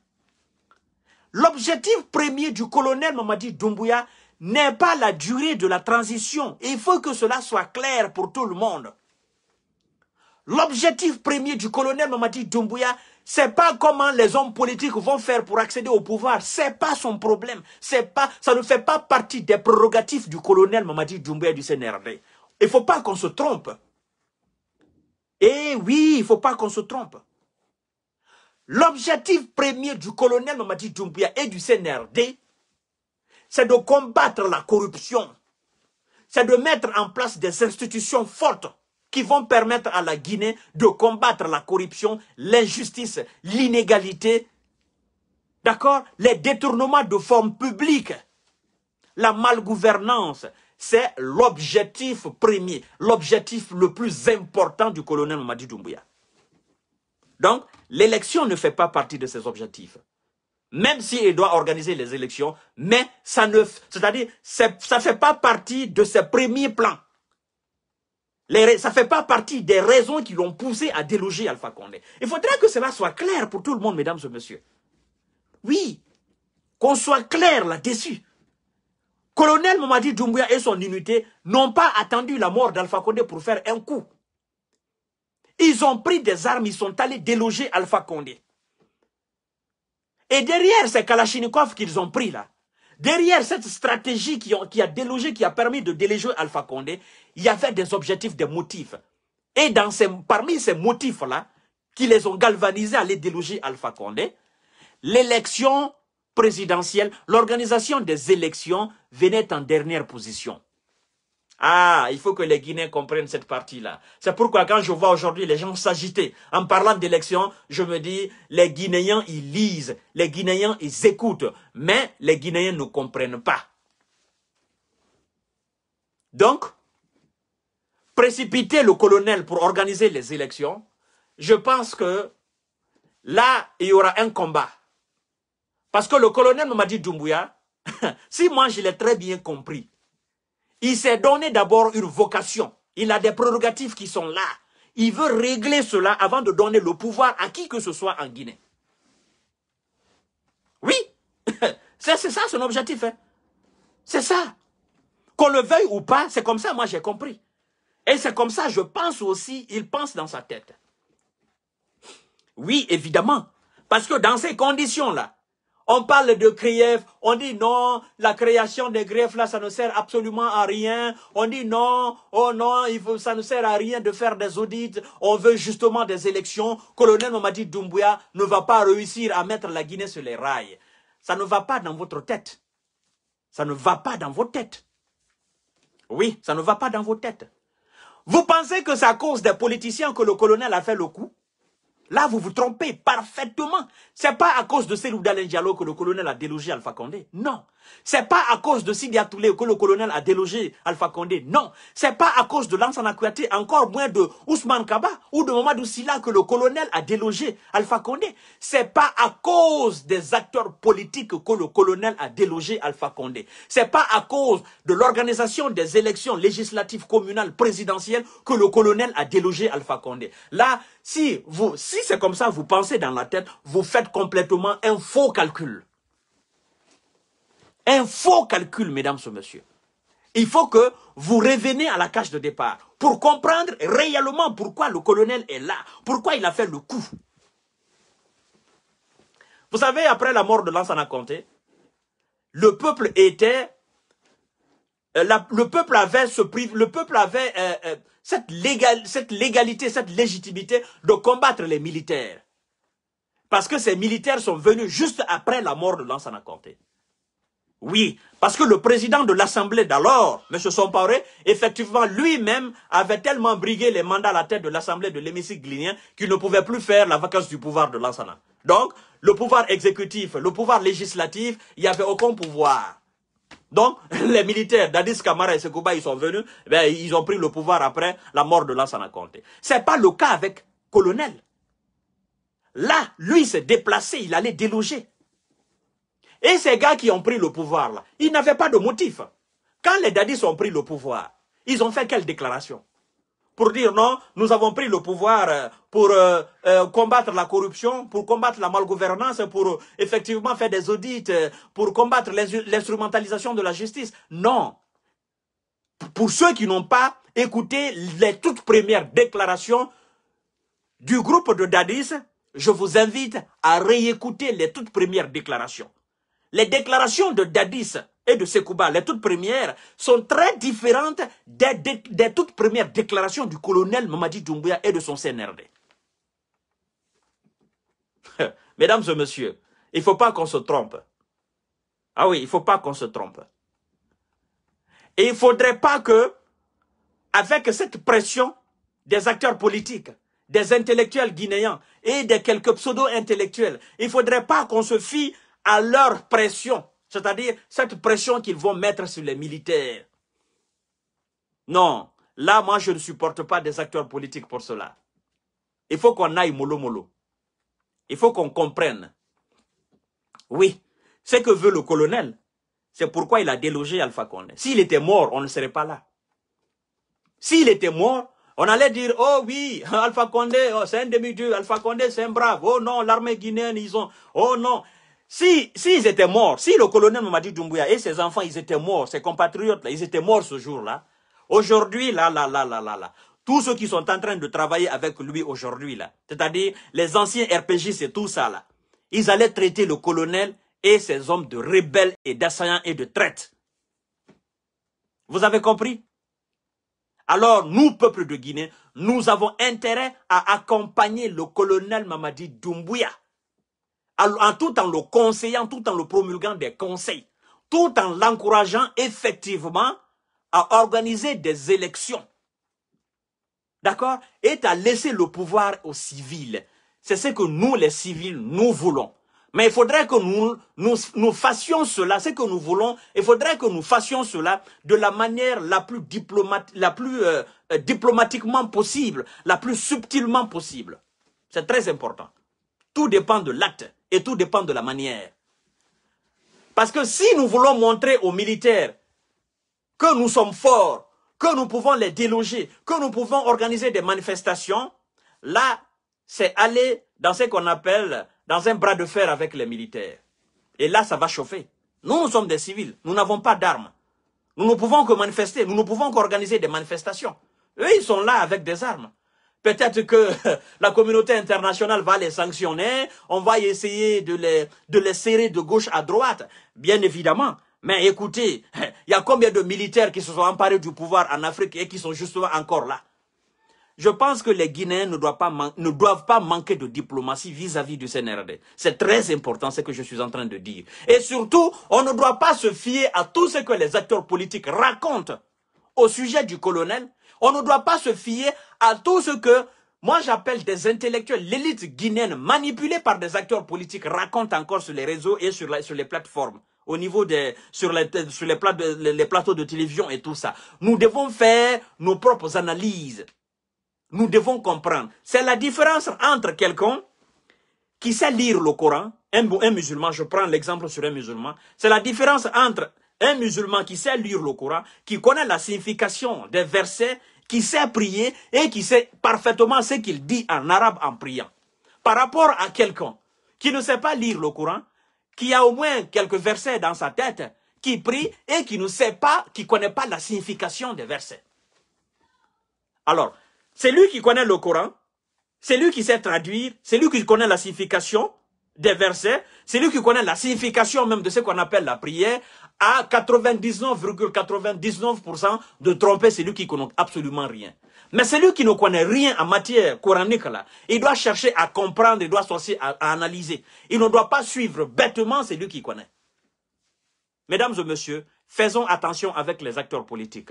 L'objectif premier du colonel Mamadi Doumbouya n'est pas la durée de la transition. Il faut que cela soit clair pour tout le monde. L'objectif premier du colonel Mamadi Doumbouya, c'est pas comment les hommes politiques vont faire pour accéder au pouvoir. C'est pas son problème. C'est pas, ça ne fait pas partie des prérogatives du colonel Mamadi Doumbouya du CNRD. Il faut pas qu'on se trompe. Eh oui, il ne faut pas qu'on se trompe. L'objectif premier du colonel Mamadi Doumbouya et du CNRD, c'est de combattre la corruption. C'est de mettre en place des institutions fortes qui vont permettre à la Guinée de combattre la corruption, l'injustice, l'inégalité, d'accord, les détournements de formes publiques, la malgouvernance, c'est l'objectif premier, l'objectif le plus important du colonel Mamadi Doumbouya. Donc, l'élection ne fait pas partie de ses objectifs. Même s'il il doit organiser les élections, mais ça ne, c'est-à-dire, ça fait pas partie de ses premiers plans. ça ne fait pas partie des raisons qui l'ont poussé à déloger Alpha Condé. Il faudrait que cela soit clair pour tout le monde, mesdames et messieurs. Oui, qu'on soit clair là-dessus. Colonel Mamadi Doumbouya et son unité n'ont pas attendu la mort d'Alpha Condé pour faire un coup. Ils ont pris des armes, ils sont allés déloger Alpha Condé. Et derrière ces Kalachnikov qu'ils ont pris là, derrière cette stratégie qui, a délogé, qui a permis de déloger Alpha Condé, il y avait des objectifs, des motifs. Et dans ces, parmi ces motifs-là, qui les ont galvanisés à aller déloger Alpha Condé, l'élection présidentielle, l'organisation des élections venait en dernière position. Ah, il faut que les Guinéens comprennent cette partie-là. C'est pourquoi quand je vois aujourd'hui les gens s'agiter en parlant d'élections, je me dis, les Guinéens, ils lisent, les Guinéens, ils écoutent, mais les Guinéens ne comprennent pas. Donc, précipiter le colonel pour organiser les élections, je pense que là, il y aura un combat. Parce que le colonel m'a dit Doumbouya, si moi je l'ai très bien compris, il s'est donné d'abord une vocation. Il a des prérogatives qui sont là. Il veut régler cela avant de donner le pouvoir à qui que ce soit en Guinée. Oui, c'est ça son objectif. Hein. C'est ça. Qu'on le veuille ou pas, c'est comme ça, moi j'ai compris. Et c'est comme ça, je pense aussi, il pense dans sa tête. Oui, évidemment. Parce que dans ces conditions-là, on parle de grief, on dit non, la création des griefs là, ça ne sert absolument à rien. On dit non, oh non, ça ne sert à rien de faire des audits. On veut justement des élections. Colonel dit, Doumbouya ne va pas réussir à mettre la Guinée sur les rails. Ça ne va pas dans votre tête. Ça ne va pas dans vos têtes. Oui, ça ne va pas dans vos têtes. Vous pensez que c'est à cause des politiciens que le colonel a fait le coup Là, vous vous trompez parfaitement. C'est pas à cause de Célou Diallo que le colonel a délogé Alpha Condé. Non, c'est pas à cause de Sidi Atoulé que le colonel a délogé Alpha Condé. Non, c'est pas à cause de Lansana Kouyaté, encore moins de Ousmane Kaba ou de Mamadou Silla que le colonel a délogé Alpha Condé. C'est pas à cause des acteurs politiques que le colonel a délogé Alpha Condé. C'est pas à cause de l'organisation des élections législatives communales présidentielles que le colonel a délogé Alpha Condé. Là, si vous, si c'est comme ça, vous pensez dans la tête, vous faites complètement un faux calcul. Un faux calcul, mesdames et messieurs. Il faut que vous reveniez à la cage de départ pour comprendre réellement pourquoi le colonel est là, pourquoi il a fait le coup. Vous savez, après la mort de Lansana Conté, le peuple était... Euh, le peuple avait, ce, le peuple avait euh, euh, cette, cette légalité, cette légitimité de combattre les militaires. Parce que ces militaires sont venus juste après la mort de Lansana Conté. Oui, parce que le président de l'Assemblée d'alors, M. Sompaoré, effectivement, lui-même avait tellement brigué les mandats à la tête de l'Assemblée de l'hémicycle glinien qu'il ne pouvait plus faire la vacance du pouvoir de l'Ansana. Donc, le pouvoir exécutif, le pouvoir législatif, il n'y avait aucun pouvoir. Donc, les militaires d'Addis Kamara et Sekouba, ils sont venus, ben, ils ont pris le pouvoir après la mort de Lansana Ce C'est pas le cas avec Colonel. Là, lui, s'est déplacé, il allait déloger. Et ces gars qui ont pris le pouvoir, ils n'avaient pas de motif. Quand les dadis ont pris le pouvoir, ils ont fait quelle déclaration Pour dire non, nous avons pris le pouvoir euh, pour euh, euh, combattre la corruption, pour combattre la malgouvernance, pour effectivement faire des audits, pour combattre l'instrumentalisation de la justice. Non. Pour ceux qui n'ont pas écouté les toutes premières déclarations du groupe de dadis, je vous invite à réécouter les toutes premières déclarations. Les déclarations de Dadis et de Sekouba, les toutes premières, sont très différentes des, toutes premières déclarations du colonel Mamadi Doumbouya et de son CNRD. Mesdames et messieurs, il ne faut pas qu'on se trompe. Ah oui, il ne faut pas qu'on se trompe. Et il ne faudrait pas que, avec cette pression des acteurs politiques, des intellectuels guinéens et des quelques pseudo-intellectuels, il ne faudrait pas qu'on se fie à leur pression, c'est-à-dire cette pression qu'ils vont mettre sur les militaires. Non, là, moi, je ne supporte pas des acteurs politiques pour cela. Il faut qu'on aille mollo mollo. Il faut qu'on comprenne. Oui, ce que veut le colonel, c'est pourquoi il a délogé Alpha Condé. S'il était mort, on ne serait pas là. S'il était mort, on allait dire, oh oui, Alpha Condé, oh, c'est un demi-dieu, Alpha Condé, c'est un brave. Oh non, l'armée guinéenne, ils ont... Oh non, si, si étaient morts, si le colonel Mamadi Doumbouya et ses enfants, ils étaient morts, ses compatriotes, là, ils étaient morts ce jour-là, aujourd'hui, là, là, là, là, là, là, tous ceux qui sont en train de travailler avec lui aujourd'hui, là, c'est-à-dire les anciens RPG, c'est tout ça, là, ils allaient traiter le colonel et ses hommes de rebelles et d'assaillants et de traîtres. Vous avez compris Alors, nous, peuple de Guinée, nous avons intérêt à accompagner le colonel Mamadi Doumbouya en tout en le conseillant, tout en le promulguant des conseils, tout en l'encourageant effectivement à organiser des élections. D'accord Et à laisser le pouvoir aux civils. C'est ce que nous, les civils, nous voulons. Mais il faudrait que nous, nous, fassions cela, ce que nous voulons, il faudrait que nous fassions cela de la manière la plus, la plus euh, euh, diplomatiquement possible, la plus subtilement possible. C'est très important. Tout dépend de l'acte. Et tout dépend de la manière. Parce que si nous voulons montrer aux militaires que nous sommes forts, que nous pouvons les déloger, que nous pouvons organiser des manifestations, là, c'est aller dans ce qu'on appelle dans un bras de fer avec les militaires. Et là, ça va chauffer. Nous, nous sommes des civils. Nous n'avons pas d'armes. Nous ne pouvons que manifester. Nous ne pouvons qu'organiser des manifestations. Eux, ils sont là avec des armes. Peut-être que la communauté internationale va les sanctionner, on va essayer de les, de les serrer de gauche à droite, bien évidemment. Mais écoutez, il y a combien de militaires qui se sont emparés du pouvoir en Afrique et qui sont justement encore là Je pense que les Guinéens ne doivent pas, ne doivent pas manquer de diplomatie vis-à-vis -vis du CNRD. C'est très important ce que je suis en train de dire. Et surtout, on ne doit pas se fier à tout ce que les acteurs politiques racontent au sujet du colonel. On ne doit pas se fier à tout ce que moi j'appelle des intellectuels, l'élite guinéenne manipulée par des acteurs politiques raconte encore sur les réseaux et sur, sur les plateformes au niveau des sur les sur les, plateaux de télévision et tout ça. Nous devons faire nos propres analyses. Nous devons comprendre. C'est la différence entre quelqu'un qui sait lire le Coran, un musulman, je prends l'exemple sur un musulman, c'est la différence entre un musulman qui sait lire le Coran, qui connaît la signification des versets qui sait prier et qui sait parfaitement ce qu'il dit en arabe en priant. Par rapport à quelqu'un qui ne sait pas lire le Coran, qui a au moins quelques versets dans sa tête, qui prie et qui ne sait pas, qui connaît pas la signification des versets. Alors, c'est lui qui connaît le Coran, c'est lui qui sait traduire, c'est lui qui connaît la signification des versets, c'est lui qui connaît la signification même de ce qu'on appelle la prière à 99,99% de tromper celui qui ne connaît absolument rien. Mais celui qui ne connaît rien en matière coranique, là, il doit chercher à comprendre, il doit chercher à, à analyser. Il ne doit pas suivre bêtement celui qui connaît. Mesdames et messieurs, faisons attention avec les acteurs politiques.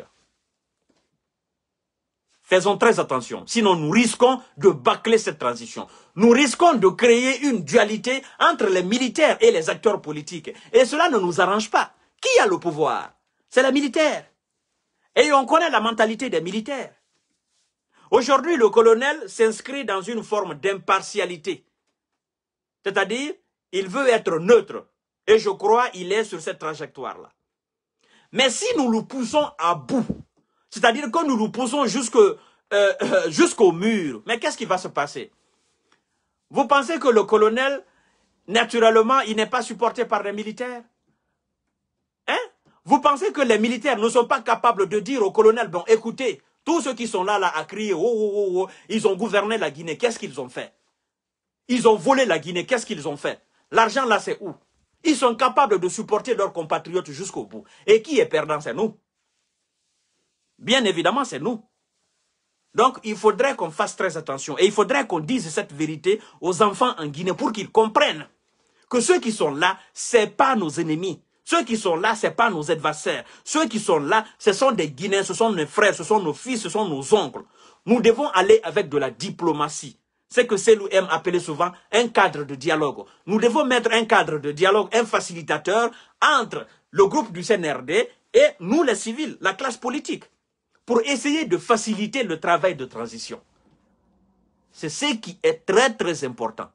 Faisons très attention, sinon nous risquons de bâcler cette transition. Nous risquons de créer une dualité entre les militaires et les acteurs politiques. Et cela ne nous arrange pas. Qui a le pouvoir C'est les militaires. Et on connaît la mentalité des militaires. Aujourd'hui, le colonel s'inscrit dans une forme d'impartialité. C'est-à-dire, il veut être neutre. Et je crois qu'il est sur cette trajectoire-là. Mais si nous le poussons à bout, c'est-à-dire que nous le poussons euh, euh, jusqu'au mur, mais qu'est-ce qui va se passer Vous pensez que le colonel, naturellement, il n'est pas supporté par les militaires vous pensez que les militaires ne sont pas capables de dire au colonel, bon, écoutez, tous ceux qui sont là, là, à crier, oh, oh, oh, oh, ils ont gouverné la Guinée, qu'est-ce qu'ils ont fait Ils ont volé la Guinée, qu'est-ce qu'ils ont fait L'argent, là, c'est où Ils sont capables de supporter leurs compatriotes jusqu'au bout. Et qui est perdant C'est nous. Bien évidemment, c'est nous. Donc, il faudrait qu'on fasse très attention. Et il faudrait qu'on dise cette vérité aux enfants en Guinée pour qu'ils comprennent que ceux qui sont là, ce n'est pas nos ennemis. Ceux qui sont là, ce pas nos adversaires. Ceux qui sont là, ce sont des Guinéens, ce sont nos frères, ce sont nos fils, ce sont nos oncles. Nous devons aller avec de la diplomatie. C'est que c'est appelait souvent un cadre de dialogue. Nous devons mettre un cadre de dialogue, un facilitateur entre le groupe du CNRD et nous les civils, la classe politique, pour essayer de faciliter le travail de transition. C'est ce qui est très très important.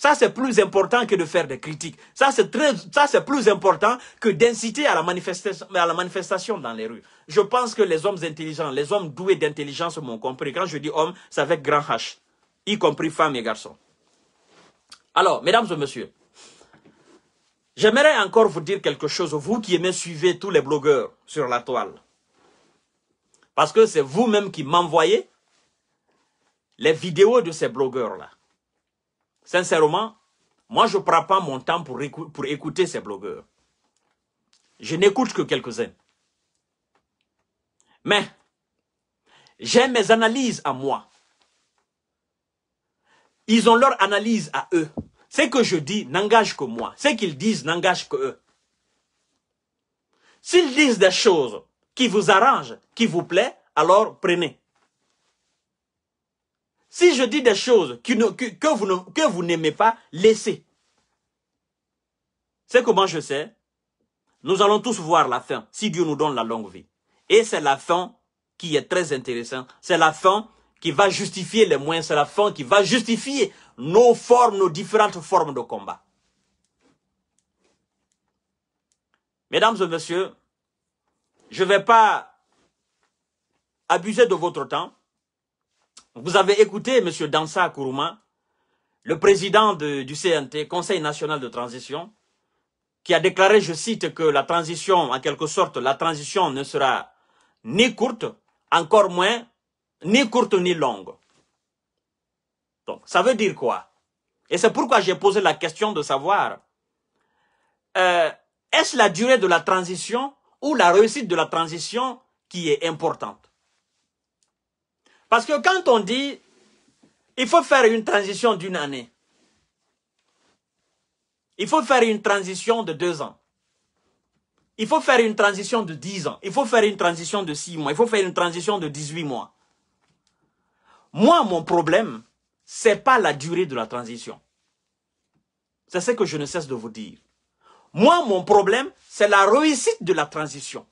Ça, c'est plus important que de faire des critiques. Ça, c'est plus important que d'inciter à la manifestation, à la manifestation dans les rues. Je pense que les hommes intelligents, les hommes doués d'intelligence m'ont compris. Quand je dis hommes, c'est avec grand H. Y compris femmes et garçons. Alors, mesdames et messieurs, j'aimerais encore vous dire quelque chose, vous qui aimez suivre tous les blogueurs sur la toile. Parce que c'est vous-même qui m'envoyez les vidéos de ces blogueurs-là sincèrement, moi, je ne prends pas mon temps pour, écouter ces blogueurs. Je n'écoute que quelques-uns. Mais, j'ai mes analyses à moi. Ils ont leur analyse à eux. Ce que je dis n'engage que moi. Ce qu'ils disent n'engage que eux. S'ils disent des choses qui vous arrangent, qui vous plaît, alors prenez. Si je dis des choses que, vous que vous n'aimez pas, laissez. C'est comment je sais Nous allons tous voir la fin, si Dieu nous donne la longue vie. Et c'est la fin qui est très intéressante. C'est la fin qui va justifier les moyens. C'est la fin qui va justifier nos formes, nos différentes formes de combat. Mesdames et messieurs, je ne vais pas abuser de votre temps. Vous avez écouté M. Dansa Kourouma, le président du CNT, Conseil national de transition, qui a déclaré, je cite, que la transition, en quelque sorte, la transition ne sera ni courte, encore moins, ni courte ni longue. Donc, ça veut dire quoi Et c'est pourquoi j'ai posé la question de savoir, euh, est-ce la durée de la transition ou la réussite de la transition qui est importante parce que quand on dit, il faut faire une transition d'une année, il faut faire une transition de deux ans, il faut faire une transition de dix ans, il faut faire une transition de six mois, il faut faire une transition de dix-huit mois. Moi, mon problème, c'est pas la durée de la transition. C'est ce que je ne cesse de vous dire. Moi, mon problème, c'est la réussite de la transition.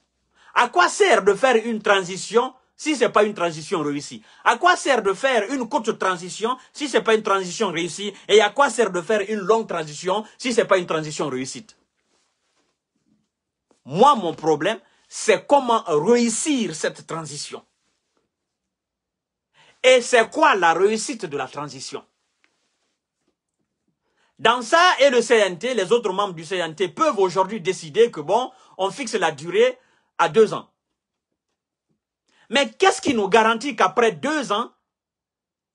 À quoi sert de faire une transition si ce n'est pas une transition réussie À quoi sert de faire une courte transition si ce n'est pas une transition réussie Et à quoi sert de faire une longue transition si ce n'est pas une transition réussite Moi, mon problème, c'est comment réussir cette transition. Et c'est quoi la réussite de la transition dans ça et le CNT, les autres membres du CNT peuvent aujourd'hui décider que bon, on fixe la durée à deux ans. Mais qu'est-ce qui nous garantit qu'après deux ans,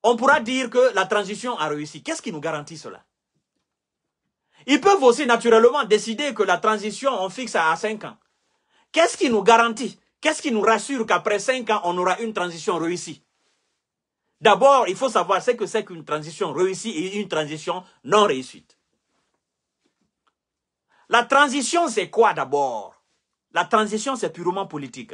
on pourra dire que la transition a réussi Qu'est-ce qui nous garantit cela Ils peuvent aussi naturellement décider que la transition, on fixe à cinq ans. Qu'est-ce qui nous garantit Qu'est-ce qui nous rassure qu'après cinq ans, on aura une transition réussie D'abord, il faut savoir ce que c'est qu'une transition réussie et une transition non réussite. La transition, c'est quoi d'abord La transition, c'est purement politique.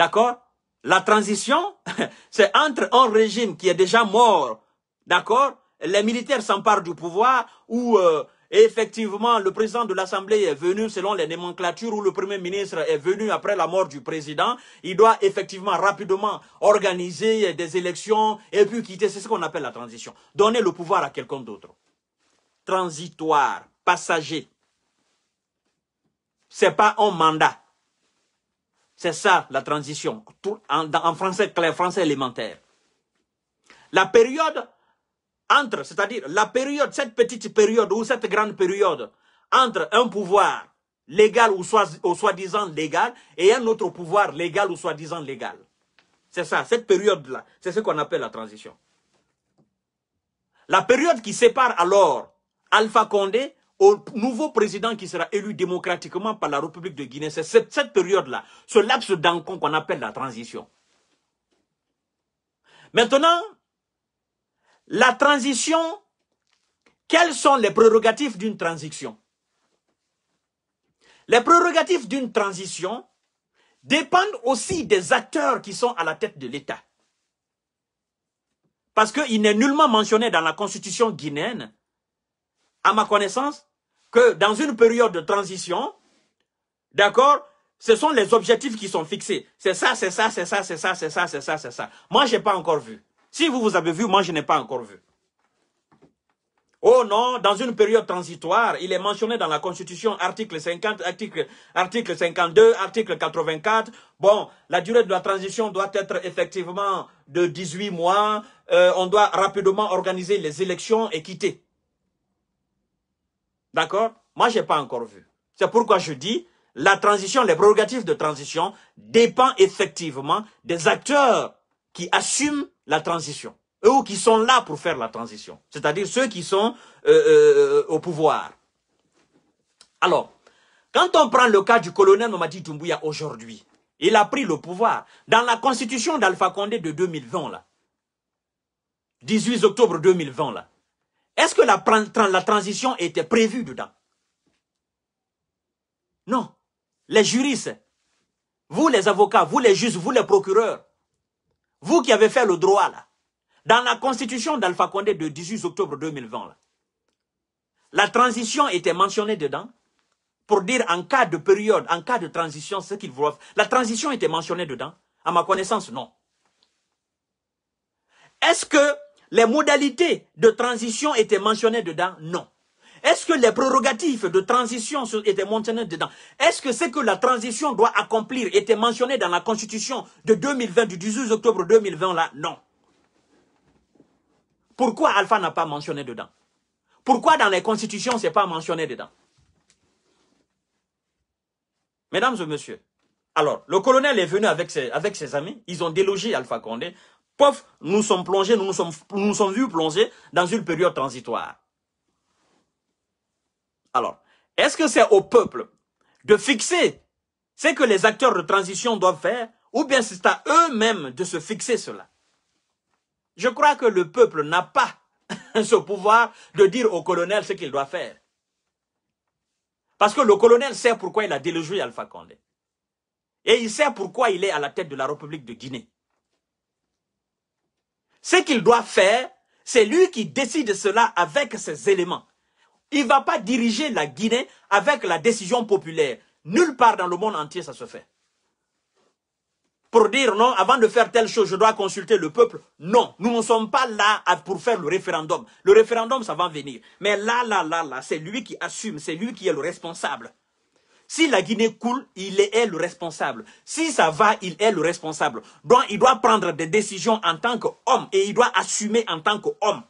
D'accord La transition, c'est entre un régime qui est déjà mort, d'accord Les militaires s'emparent du pouvoir ou euh, effectivement le président de l'Assemblée est venu selon les nomenclatures ou le premier ministre est venu après la mort du président. Il doit effectivement rapidement organiser des élections et puis quitter. C'est ce qu'on appelle la transition. Donner le pouvoir à quelqu'un d'autre. Transitoire, passager. C'est pas un mandat. C'est ça la transition, en, français clair, français élémentaire. La période entre, c'est-à-dire la période, cette petite période ou cette grande période entre un pouvoir légal ou, ou soi-disant légal et un autre pouvoir légal ou soi-disant légal. C'est ça, cette période-là, c'est ce qu'on appelle la transition. La période qui sépare alors Alpha Condé au nouveau président qui sera élu démocratiquement par la République de Guinée. C'est cette, période-là, ce laps d'encon qu'on appelle la transition. Maintenant, la transition, quels sont les prérogatives d'une transition Les prérogatives d'une transition dépendent aussi des acteurs qui sont à la tête de l'État. Parce qu'il n'est nullement mentionné dans la constitution guinéenne, à ma connaissance, que dans une période de transition, d'accord, ce sont les objectifs qui sont fixés. C'est ça, c'est ça, c'est ça, c'est ça, c'est ça, c'est ça, c'est ça. Moi, je n'ai pas encore vu. Si vous, vous avez vu, moi, je n'ai pas encore vu. Oh non, dans une période transitoire, il est mentionné dans la Constitution, article 50, article, article 52, article 84. Bon, la durée de la transition doit être effectivement de 18 mois. Euh, on doit rapidement organiser les élections et quitter. D'accord Moi, je n'ai pas encore vu. C'est pourquoi je dis, la transition, les prérogatives de transition dépendent effectivement des acteurs qui assument la transition. Eux qui sont là pour faire la transition. C'est-à-dire ceux qui sont euh, euh, au pouvoir. Alors, quand on prend le cas du colonel Mamadi Doumbouya aujourd'hui, il a pris le pouvoir. Dans la constitution d'Alpha Condé de 2020, là, 18 octobre 2020, là, est-ce que la, la transition était prévue dedans Non. Les juristes, vous les avocats, vous les juges, vous les procureurs, vous qui avez fait le droit là, dans la constitution d'Alpha Condé de 18 octobre 2020, la transition était mentionnée dedans pour dire en cas de période, en cas de transition, ce qu'ils faire. La transition était mentionnée dedans À ma connaissance, non. Est-ce que les modalités de transition étaient mentionnées dedans Non. Est-ce que les prérogatives de transition étaient mentionnées dedans Est-ce que ce que la transition doit accomplir était mentionné dans la Constitution de 2020, du 18 octobre 2020 là Non. Pourquoi Alpha n'a pas mentionné dedans Pourquoi dans les constitutions, ce n'est pas mentionné dedans Mesdames et messieurs, alors, le colonel est venu avec ses, avec ses amis, ils ont délogé Alpha Condé, nous sommes plongés, nous nous sommes, nous sommes vus plongés dans une période transitoire. Alors, est-ce que c'est au peuple de fixer ce que les acteurs de transition doivent faire ou bien c'est à eux-mêmes de se fixer cela Je crois que le peuple n'a pas ce pouvoir de dire au colonel ce qu'il doit faire. Parce que le colonel sait pourquoi il a délogé Alpha Condé. Et il sait pourquoi il est à la tête de la République de Guinée. Ce qu'il doit faire, c'est lui qui décide cela avec ses éléments. Il ne va pas diriger la Guinée avec la décision populaire. Nulle part dans le monde entier, ça se fait. Pour dire non, avant de faire telle chose, je dois consulter le peuple. Non, nous ne sommes pas là pour faire le référendum. Le référendum, ça va venir. Mais là, là, là, là, c'est lui qui assume, c'est lui qui est le responsable. Si la Guinée coule, il est le responsable. Si ça va, il est le responsable. Donc, il doit prendre des décisions en tant qu'homme et il doit assumer en tant qu'homme.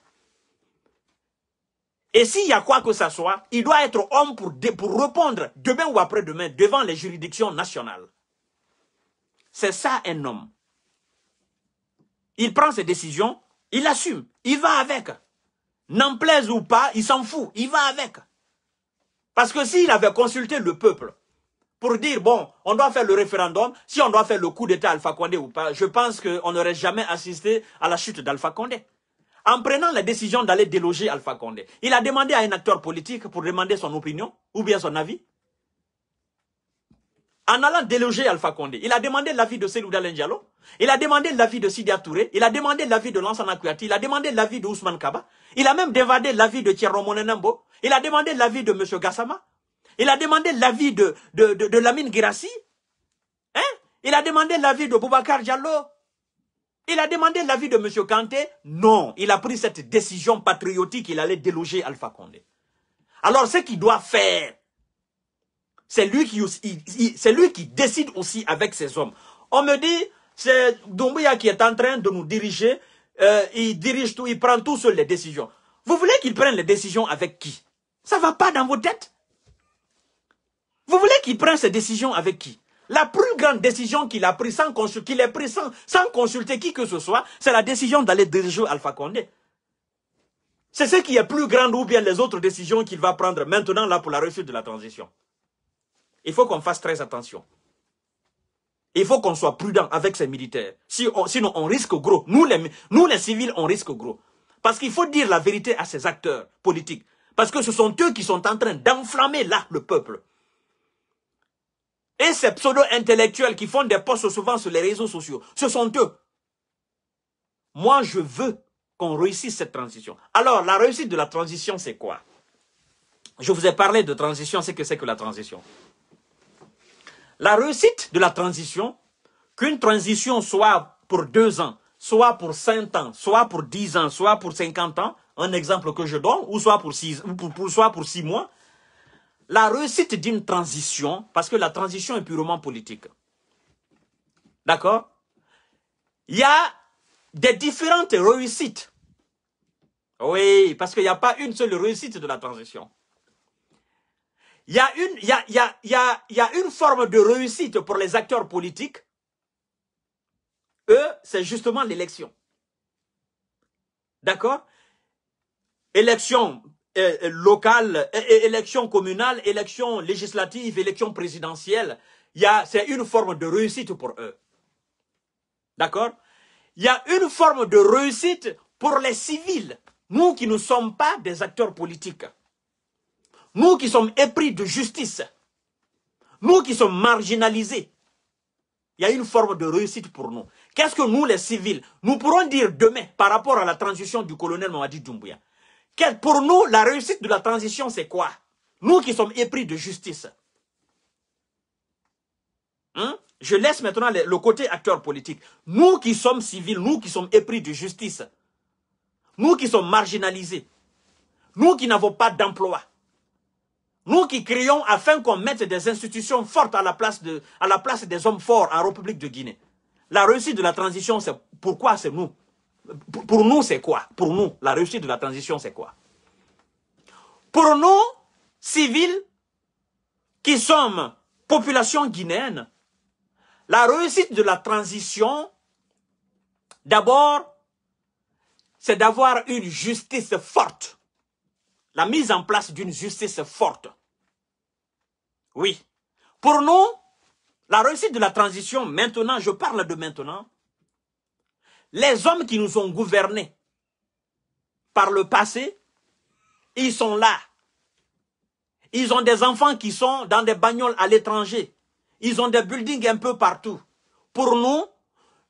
Et s'il y a quoi que ce soit, il doit être homme pour, pour répondre demain ou après-demain devant les juridictions nationales. C'est ça un homme. Il prend ses décisions, il assume, il va avec. N'en plaise ou pas, il s'en fout, il va avec. Parce que s'il avait consulté le peuple pour dire, bon, on doit faire le référendum, si on doit faire le coup d'État Alpha Condé ou pas, je pense qu'on n'aurait jamais assisté à la chute d'Alpha Condé. En prenant la décision d'aller déloger Alpha Condé, il a demandé à un acteur politique pour demander son opinion ou bien son avis en allant déloger Alpha Condé, il a demandé l'avis de Selou Diallo, il a demandé l'avis de Sidi Touré, il a demandé l'avis de Lansana Kouyati, il a demandé l'avis de Ousmane Kaba, il a même dévadé l'avis de Thierry Monenambo, il a demandé l'avis de M. Gassama, il a demandé l'avis de, de, de, Lamine Girassi, il a demandé l'avis de Boubacar Diallo, il a demandé l'avis de M. Kanté. Non, il a pris cette décision patriotique, il allait déloger Alpha Condé. Alors, ce qu'il doit faire, c'est lui, qui, lui qui décide aussi avec ses hommes. On me dit, c'est Doumbouya qui est en train de nous diriger. Euh, il dirige tout, il prend tout seul les décisions. Vous voulez qu'il prenne les décisions avec qui Ça va pas dans vos têtes Vous voulez qu'il prenne ses décisions avec qui La plus grande décision qu'il a prise sans qu'il ait pris sans, consulter qui que ce soit, c'est la décision d'aller diriger Alpha Condé. C'est ce qui est plus grande ou bien les autres décisions qu'il va prendre maintenant là pour la réussite de la transition. Il faut qu'on fasse très attention. Il faut qu'on soit prudent avec ces militaires. sinon, on risque gros. Nous les, nous, les civils, on risque gros. Parce qu'il faut dire la vérité à ces acteurs politiques. Parce que ce sont eux qui sont en train d'enflammer là le peuple. Et ces pseudo-intellectuels qui font des posts souvent sur les réseaux sociaux, ce sont eux. Moi, je veux qu'on réussisse cette transition. Alors, la réussite de la transition, c'est quoi Je vous ai parlé de transition, c'est que c'est que la transition. La réussite de la transition, qu'une transition soit pour deux ans, soit pour cinq ans, soit pour dix ans, soit pour cinquante ans, un exemple que je donne, ou soit pour six, pour, soit pour mois, la réussite d'une transition, parce que la transition est purement politique. D'accord Il y a des différentes réussites. Oui, parce qu'il n'y a pas une seule réussite de la transition il y, a une, il, y a, une forme de réussite pour les acteurs politiques. Eux, c'est justement l'élection. D'accord Élection euh, locale, euh, euh, élection communale, élection législative, élection présidentielle. C'est une forme de réussite pour eux. D'accord Il y a une forme de réussite pour les civils. Nous qui ne sommes pas des acteurs politiques nous qui sommes épris de justice, nous qui sommes marginalisés, il y a une forme de réussite pour nous. Qu'est-ce que nous, les civils, nous pourrons dire demain par rapport à la transition du colonel Mamadi Doumbouya Pour nous, la réussite de la transition, c'est quoi Nous qui sommes épris de justice. Hein? Je laisse maintenant le côté acteur politique. Nous qui sommes civils, nous qui sommes épris de justice, nous qui sommes marginalisés, nous qui n'avons pas d'emploi, nous qui crions afin qu'on mette des institutions fortes à la, place de, à la place des hommes forts en République de Guinée. La réussite de la transition, c'est pourquoi c'est nous pour nous, c'est quoi Pour nous, la réussite de la transition, c'est quoi Pour nous, civils, qui sommes population guinéenne, la réussite de la transition, d'abord, c'est d'avoir une justice forte la mise en place d'une justice forte. Oui. Pour nous, la réussite de la transition, maintenant, je parle de maintenant, les hommes qui nous ont gouvernés par le passé, ils sont là. Ils ont des enfants qui sont dans des bagnoles à l'étranger. Ils ont des buildings un peu partout. Pour nous,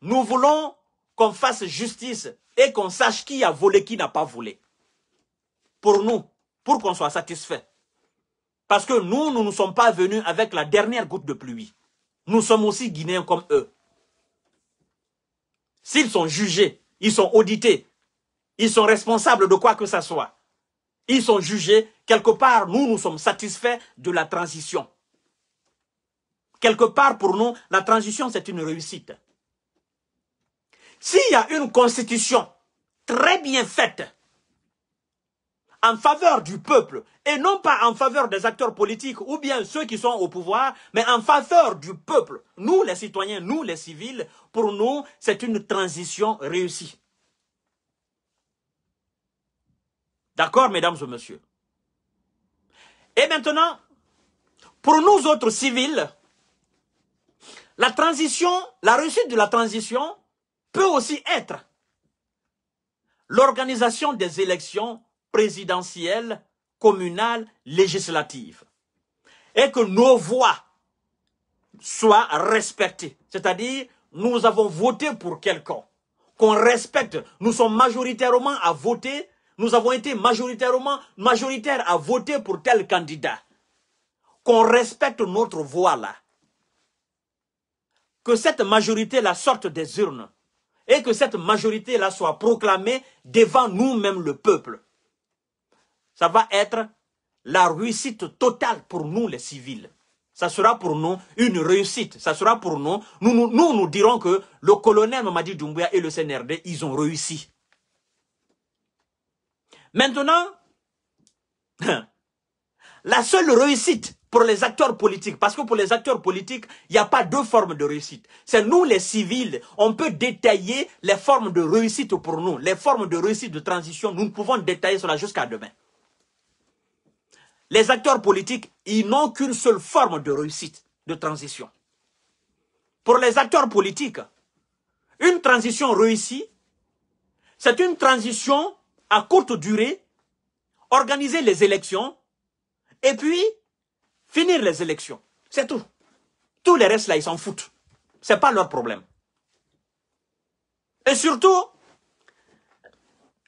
nous voulons qu'on fasse justice et qu'on sache qui a volé, qui n'a pas volé. Pour nous, pour qu'on soit satisfait. Parce que nous, nous ne sommes pas venus avec la dernière goutte de pluie. Nous sommes aussi Guinéens comme eux. S'ils sont jugés, ils sont audités, ils sont responsables de quoi que ce soit. Ils sont jugés. Quelque part, nous, nous sommes satisfaits de la transition. Quelque part, pour nous, la transition, c'est une réussite. S'il y a une constitution très bien faite, en faveur du peuple et non pas en faveur des acteurs politiques ou bien ceux qui sont au pouvoir, mais en faveur du peuple. Nous, les citoyens, nous, les civils, pour nous, c'est une transition réussie. D'accord, mesdames et messieurs Et maintenant, pour nous autres civils, la transition, la réussite de la transition peut aussi être l'organisation des élections présidentielle, communale, législative, Et que nos voix soient respectées. C'est-à-dire, nous avons voté pour quelqu'un qu'on respecte. Nous sommes majoritairement à voter. Nous avons été majoritairement majoritaire à voter pour tel candidat. Qu'on respecte notre voix là. Que cette majorité là sorte des urnes et que cette majorité là soit proclamée devant nous-mêmes le peuple ça va être la réussite totale pour nous les civils. Ça sera pour nous une réussite. Ça sera pour nous. Nous nous, nous, dirons que le colonel Mamadi Doumbouya et le CNRD, ils ont réussi. Maintenant, la seule réussite pour les acteurs politiques, parce que pour les acteurs politiques, il n'y a pas deux formes de réussite. C'est nous les civils, on peut détailler les formes de réussite pour nous, les formes de réussite de transition, nous pouvons détailler cela jusqu'à demain les acteurs politiques, ils n'ont qu'une seule forme de réussite, de transition. Pour les acteurs politiques, une transition réussie, c'est une transition à courte durée, organiser les élections et puis finir les élections. C'est tout. Tous les restes là, ils s'en foutent. n'est pas leur problème. Et surtout,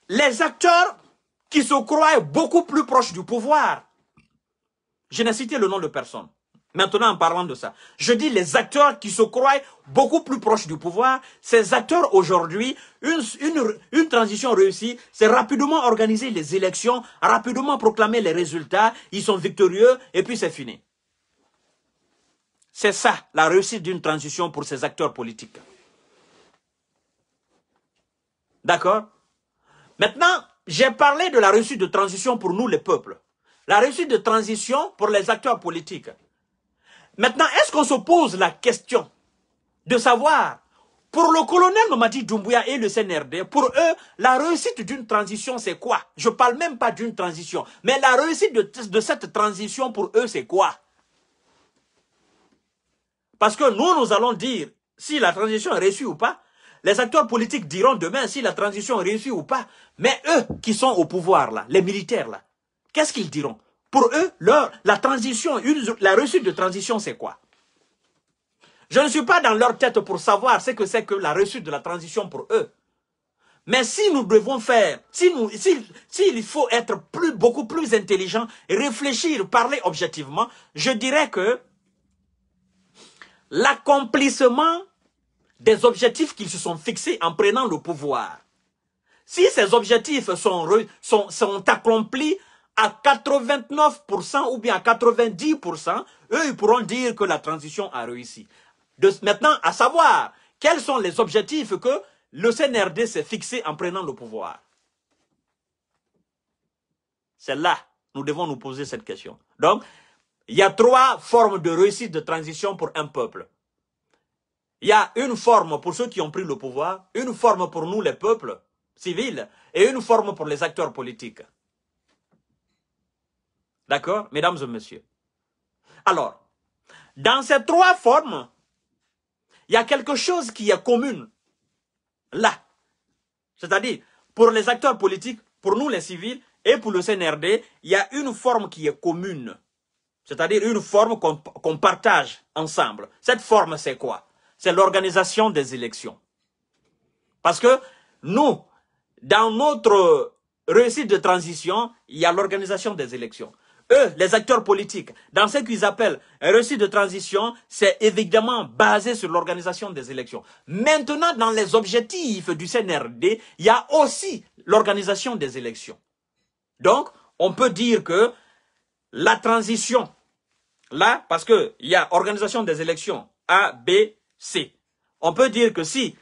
les acteurs qui se croient beaucoup plus proches du pouvoir, je n'ai cité le nom de personne. Maintenant, en parlant de ça, je dis les acteurs qui se croient beaucoup plus proches du pouvoir, ces acteurs aujourd'hui, une, transition réussie, c'est rapidement organiser les élections, rapidement proclamer les résultats, ils sont victorieux et puis c'est fini. C'est ça la réussite d'une transition pour ces acteurs politiques. D'accord Maintenant, j'ai parlé de la réussite de transition pour nous les peuples la réussite de transition pour les acteurs politiques. Maintenant, est-ce qu'on se pose la question de savoir, pour le colonel Mamadi Doumbouya et le CNRD, pour eux, la réussite d'une transition, c'est quoi Je ne parle même pas d'une transition, mais la réussite de, cette transition, pour eux, c'est quoi Parce que nous, nous allons dire si la transition est réussie ou pas. Les acteurs politiques diront demain si la transition est réussie ou pas. Mais eux qui sont au pouvoir, là, les militaires, là, Qu'est-ce qu'ils diront Pour eux, leur, la transition, la réussite de transition, c'est quoi Je ne suis pas dans leur tête pour savoir ce que c'est que la réussite de la transition pour eux. Mais si nous devons faire, si nous, s'il si, faut être plus, beaucoup plus intelligent, réfléchir, parler objectivement, je dirais que l'accomplissement des objectifs qu'ils se sont fixés en prenant le pouvoir, si ces objectifs sont, sont, sont accomplis à 89% ou bien à 90%, eux, ils pourront dire que la transition a réussi. De, maintenant, à savoir, quels sont les objectifs que le CNRD s'est fixé en prenant le pouvoir C'est là, nous devons nous poser cette question. Donc, il y a trois formes de réussite de transition pour un peuple. Il y a une forme pour ceux qui ont pris le pouvoir, une forme pour nous les peuples civils et une forme pour les acteurs politiques. D'accord, mesdames et messieurs. Alors, dans ces trois formes, il y a quelque chose qui est commun là. C'est-à-dire, pour les acteurs politiques, pour nous les civils et pour le CNRD, il y a une forme qui est commune. C'est-à-dire une forme qu'on partage ensemble. Cette forme, c'est quoi C'est l'organisation des élections. Parce que nous, dans notre réussite de transition, il y a l'organisation des élections eux, les acteurs politiques, dans ce qu'ils appellent un récit de transition, c'est évidemment basé sur l'organisation des élections. Maintenant, dans les objectifs du CNRD, il y a aussi l'organisation des élections. Donc, on peut dire que la transition, là, parce qu'il y a organisation des élections A, B, C, on peut dire que si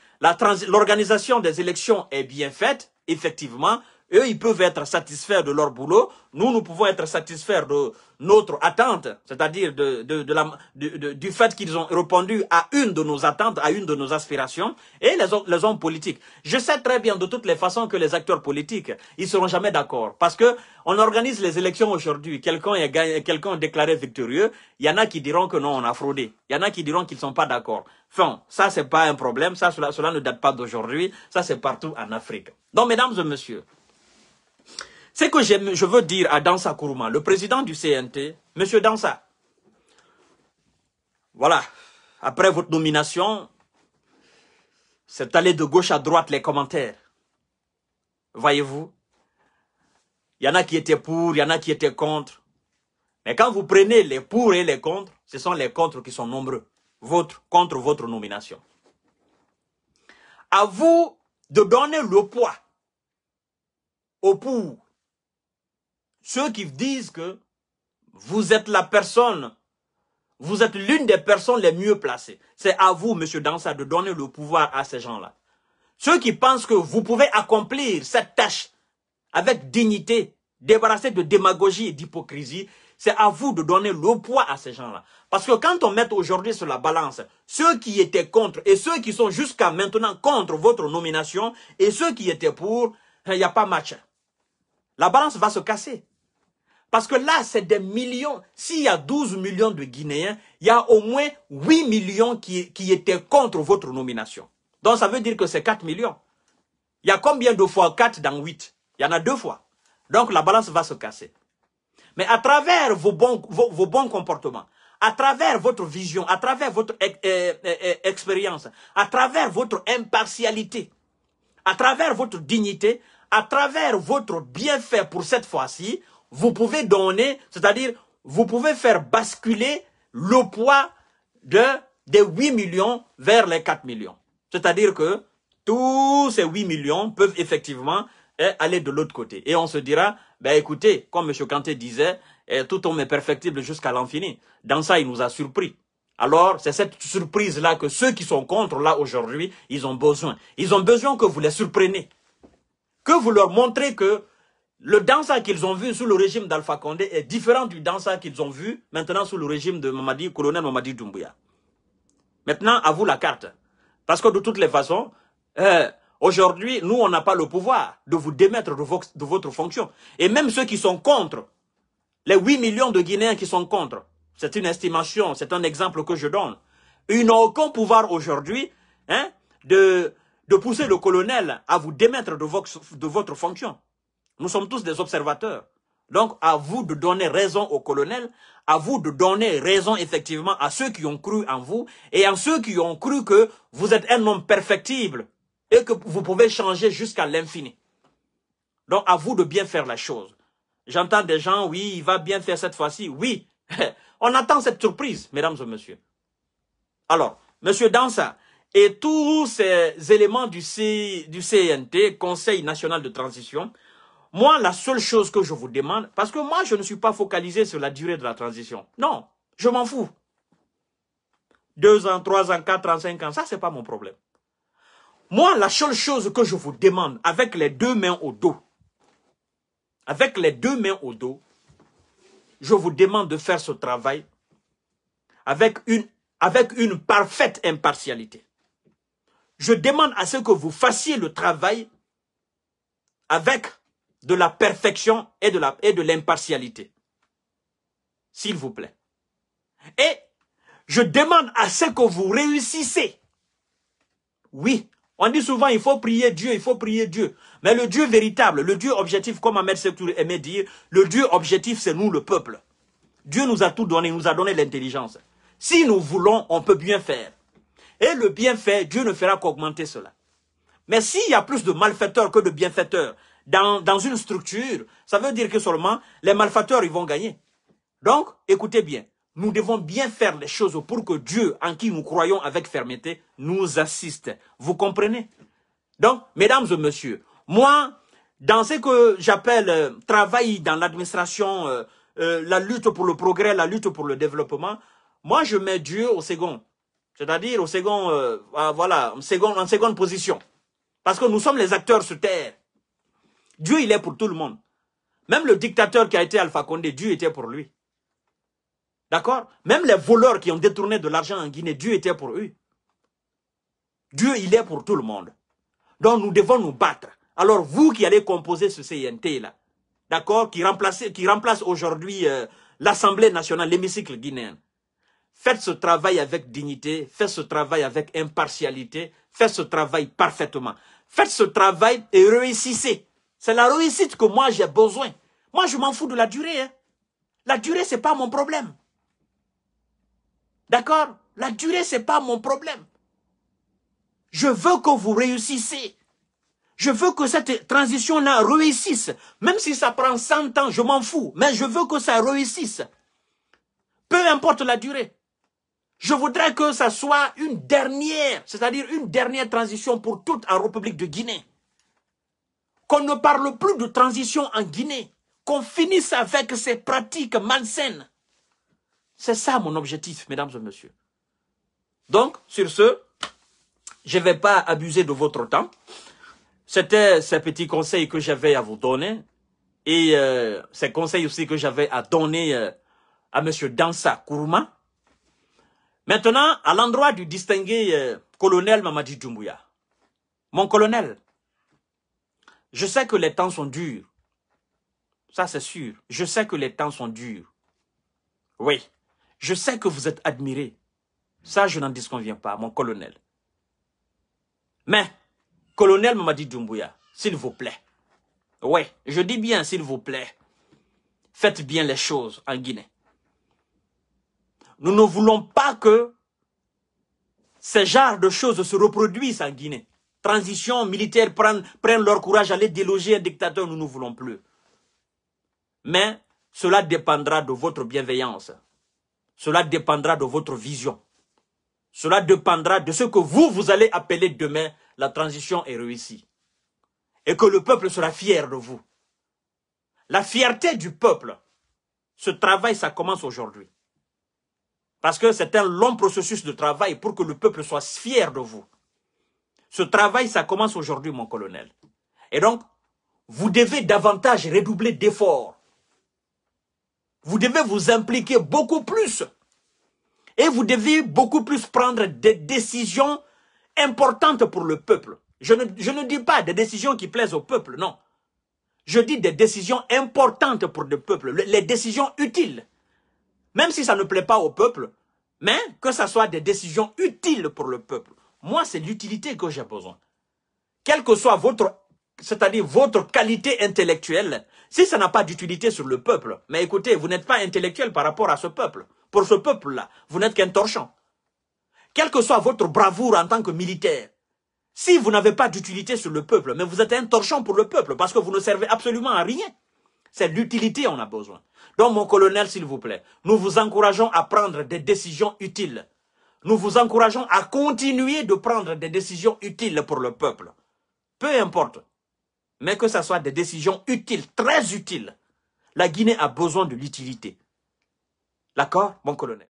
l'organisation des élections est bien faite, effectivement, eux, ils peuvent être satisfaits de leur boulot. Nous, nous pouvons être satisfaits de notre attente, c'est-à-dire de, du fait qu'ils ont répondu à une de nos attentes, à une de nos aspirations, et les, hommes politiques. Je sais très bien de toutes les façons que les acteurs politiques, ils seront jamais d'accord. Parce que on organise les élections aujourd'hui. Quelqu'un est, quelqu'un déclaré victorieux. Il y en a qui diront que non, on a fraudé. Il y en a qui diront qu'ils ne sont pas d'accord. Enfin, ça, c'est pas un problème. Ça, cela ne date pas d'aujourd'hui. Ça, c'est partout en Afrique. Donc, mesdames et messieurs, ce que je veux dire à Dansa Kourouma, le président du CNT, Monsieur Dansa, voilà, après votre nomination, c'est aller de gauche à droite les commentaires. Voyez-vous Il y en a qui étaient pour, il y en a qui étaient contre. Mais quand vous prenez les pour et les contre, ce sont les contre qui sont nombreux. Votre, contre votre nomination. À vous de donner le poids au pour ceux qui disent que vous êtes la personne, vous êtes l'une des personnes les mieux placées. C'est à vous, Monsieur Dansa, de donner le pouvoir à ces gens-là. Ceux qui pensent que vous pouvez accomplir cette tâche avec dignité, débarrassé de démagogie et d'hypocrisie, c'est à vous de donner le poids à ces gens-là. Parce que quand on met aujourd'hui sur la balance ceux qui étaient contre et ceux qui sont jusqu'à maintenant contre votre nomination et ceux qui étaient pour, eh, il n'y a pas match. La balance va se casser. Parce que là, c'est des millions. S'il y a 12 millions de Guinéens, il y a au moins 8 millions qui, étaient contre votre nomination. Donc ça veut dire que c'est 4 millions. Il y a combien de fois 4 dans 8 Il y en a deux fois. Donc la balance va se casser. Mais à travers vos bons, vos, bons comportements, à travers votre vision, à travers votre euh, euh, euh, expérience, à travers votre impartialité, à travers votre dignité, à travers votre bienfait pour cette fois-ci, vous pouvez donner, c'est-à-dire vous pouvez faire basculer le poids de, des 8 millions vers les 4 millions. C'est-à-dire que tous ces 8 millions peuvent effectivement eh, aller de l'autre côté. Et on se dira, ben écoutez, comme M. Kanté disait, eh, tout homme est perfectible jusqu'à l'infini. Dans ça, il nous a surpris. Alors, c'est cette surprise-là que ceux qui sont contre, là, aujourd'hui, ils ont besoin. Ils ont besoin que vous les surpreniez. Que vous leur montrez que le dansa qu'ils ont vu sous le régime d'Alpha Condé est différent du dansa qu'ils ont vu maintenant sous le régime de Mamadi, colonel Mamadi Doumbouya. Maintenant, à vous la carte. Parce que de toutes les façons, euh, aujourd'hui, nous, on n'a pas le pouvoir de vous démettre de, votre fonction. Et même ceux qui sont contre, les 8 millions de Guinéens qui sont contre, c'est une estimation, c'est un exemple que je donne. Ils n'ont aucun pouvoir aujourd'hui hein, de, de pousser le colonel à vous démettre de votre fonction. Nous sommes tous des observateurs. Donc, à vous de donner raison au colonel, à vous de donner raison effectivement à ceux qui ont cru en vous et à ceux qui ont cru que vous êtes un homme perfectible et que vous pouvez changer jusqu'à l'infini. Donc, à vous de bien faire la chose. J'entends des gens, oui, il va bien faire cette fois-ci. Oui, on attend cette surprise, mesdames et messieurs. Alors, monsieur Dansa, et tous ces éléments du, du CNT, Conseil national de transition, moi, la seule chose que je vous demande, parce que moi, je ne suis pas focalisé sur la durée de la transition. Non, je m'en fous. Deux ans, trois ans, quatre ans, cinq ans, ça, c'est pas mon problème. Moi, la seule chose que je vous demande, avec les deux mains au dos, avec les deux mains au dos, je vous demande de faire ce travail avec une, avec une parfaite impartialité. Je demande à ce que vous fassiez le travail avec de la perfection et de l'impartialité. S'il vous plaît. Et je demande à ce que vous réussissez. Oui, on dit souvent, il faut prier Dieu, il faut prier Dieu. Mais le Dieu véritable, le Dieu objectif, comme Ahmed Sektour aimait dire, le Dieu objectif, c'est nous, le peuple. Dieu nous a tout donné, nous a donné l'intelligence. Si nous voulons, on peut bien faire. Et le bien Dieu ne fera qu'augmenter cela. Mais s'il y a plus de malfaiteurs que de bienfaiteurs, dans, dans une structure, ça veut dire que seulement les malfaiteurs, ils vont gagner. Donc, écoutez bien, nous devons bien faire les choses pour que Dieu, en qui nous croyons avec fermeté, nous assiste. Vous comprenez Donc, mesdames et messieurs, moi, dans ce que j'appelle euh, travail dans l'administration, euh, euh, la lutte pour le progrès, la lutte pour le développement, moi, je mets Dieu au second. C'est-à-dire au second, ah, voilà, en seconde position. Parce que nous sommes les acteurs sur terre. Dieu, il est pour tout le monde. Même le dictateur qui a été Alpha Condé, Dieu était pour lui. D'accord Même les voleurs qui ont détourné de l'argent en Guinée, Dieu était pour eux. Dieu, il est pour tout le monde. Donc nous devons nous battre. Alors vous qui allez composer ce CNT là, d'accord, qui remplace, qui remplace aujourd'hui euh, l'Assemblée nationale, l'hémicycle guinéen, faites ce travail avec dignité, faites ce travail avec impartialité, faites ce travail parfaitement. Faites ce travail et réussissez. C'est la réussite que moi j'ai besoin. Moi, je m'en fous de la durée. Hein. La durée, ce n'est pas mon problème. D'accord La durée, ce n'est pas mon problème. Je veux que vous réussissiez. Je veux que cette transition-là réussisse. Même si ça prend 100 ans, je m'en fous. Mais je veux que ça réussisse. Peu importe la durée. Je voudrais que ça soit une dernière, c'est-à-dire une dernière transition pour toute la République de Guinée qu'on ne parle plus de transition en Guinée, qu'on finisse avec ces pratiques malsaines. C'est ça mon objectif, mesdames et messieurs. Donc, sur ce, je ne vais pas abuser de votre temps. C'était ces petits conseils que j'avais à vous donner et euh, ces conseils aussi que j'avais à donner euh, à Monsieur Dansa Kourma. Maintenant, à l'endroit du distingué euh, colonel Mamadi Doumbouya, mon colonel, je sais que les temps sont durs. Ça, c'est sûr. Je sais que les temps sont durs. Oui. Je sais que vous êtes admiré. Ça, je n'en disconviens pas, mon colonel. Mais, colonel m'a dit, Doumbouya, s'il vous plaît. Oui, je dis bien s'il vous plaît. Faites bien les choses en Guinée. Nous ne voulons pas que ces genres de choses se reproduisent en Guinée transition militaire prennent, prennent leur courage, allez déloger un dictateur, nous ne voulons plus. Mais cela dépendra de votre bienveillance. Cela dépendra de votre vision. Cela dépendra de ce que vous, vous allez appeler demain la transition est réussie. Et que le peuple sera fier de vous. La fierté du peuple, ce travail, ça commence aujourd'hui. Parce que c'est un long processus de travail pour que le peuple soit fier de vous. Ce travail, ça commence aujourd'hui, mon colonel. Et donc, vous devez davantage redoubler d'efforts. Vous devez vous impliquer beaucoup plus. Et vous devez beaucoup plus prendre des décisions importantes pour le peuple. Je ne, je ne dis pas des décisions qui plaisent au peuple, non. Je dis des décisions importantes pour le peuple, les décisions utiles. Même si ça ne plaît pas au peuple, mais que ce soit des décisions utiles pour le peuple. Moi, c'est l'utilité que j'ai besoin. Quelle que soit votre, c'est-à-dire votre qualité intellectuelle, si ça n'a pas d'utilité sur le peuple, mais écoutez, vous n'êtes pas intellectuel par rapport à ce peuple. Pour ce peuple-là, vous n'êtes qu'un torchon. Quelle que soit votre bravoure en tant que militaire, si vous n'avez pas d'utilité sur le peuple, mais vous êtes un torchon pour le peuple parce que vous ne servez absolument à rien. C'est l'utilité on a besoin. Donc, mon colonel, s'il vous plaît, nous vous encourageons à prendre des décisions utiles nous vous encourageons à continuer de prendre des décisions utiles pour le peuple. Peu importe, mais que ce soit des décisions utiles, très utiles. La Guinée a besoin de l'utilité. D'accord, mon colonel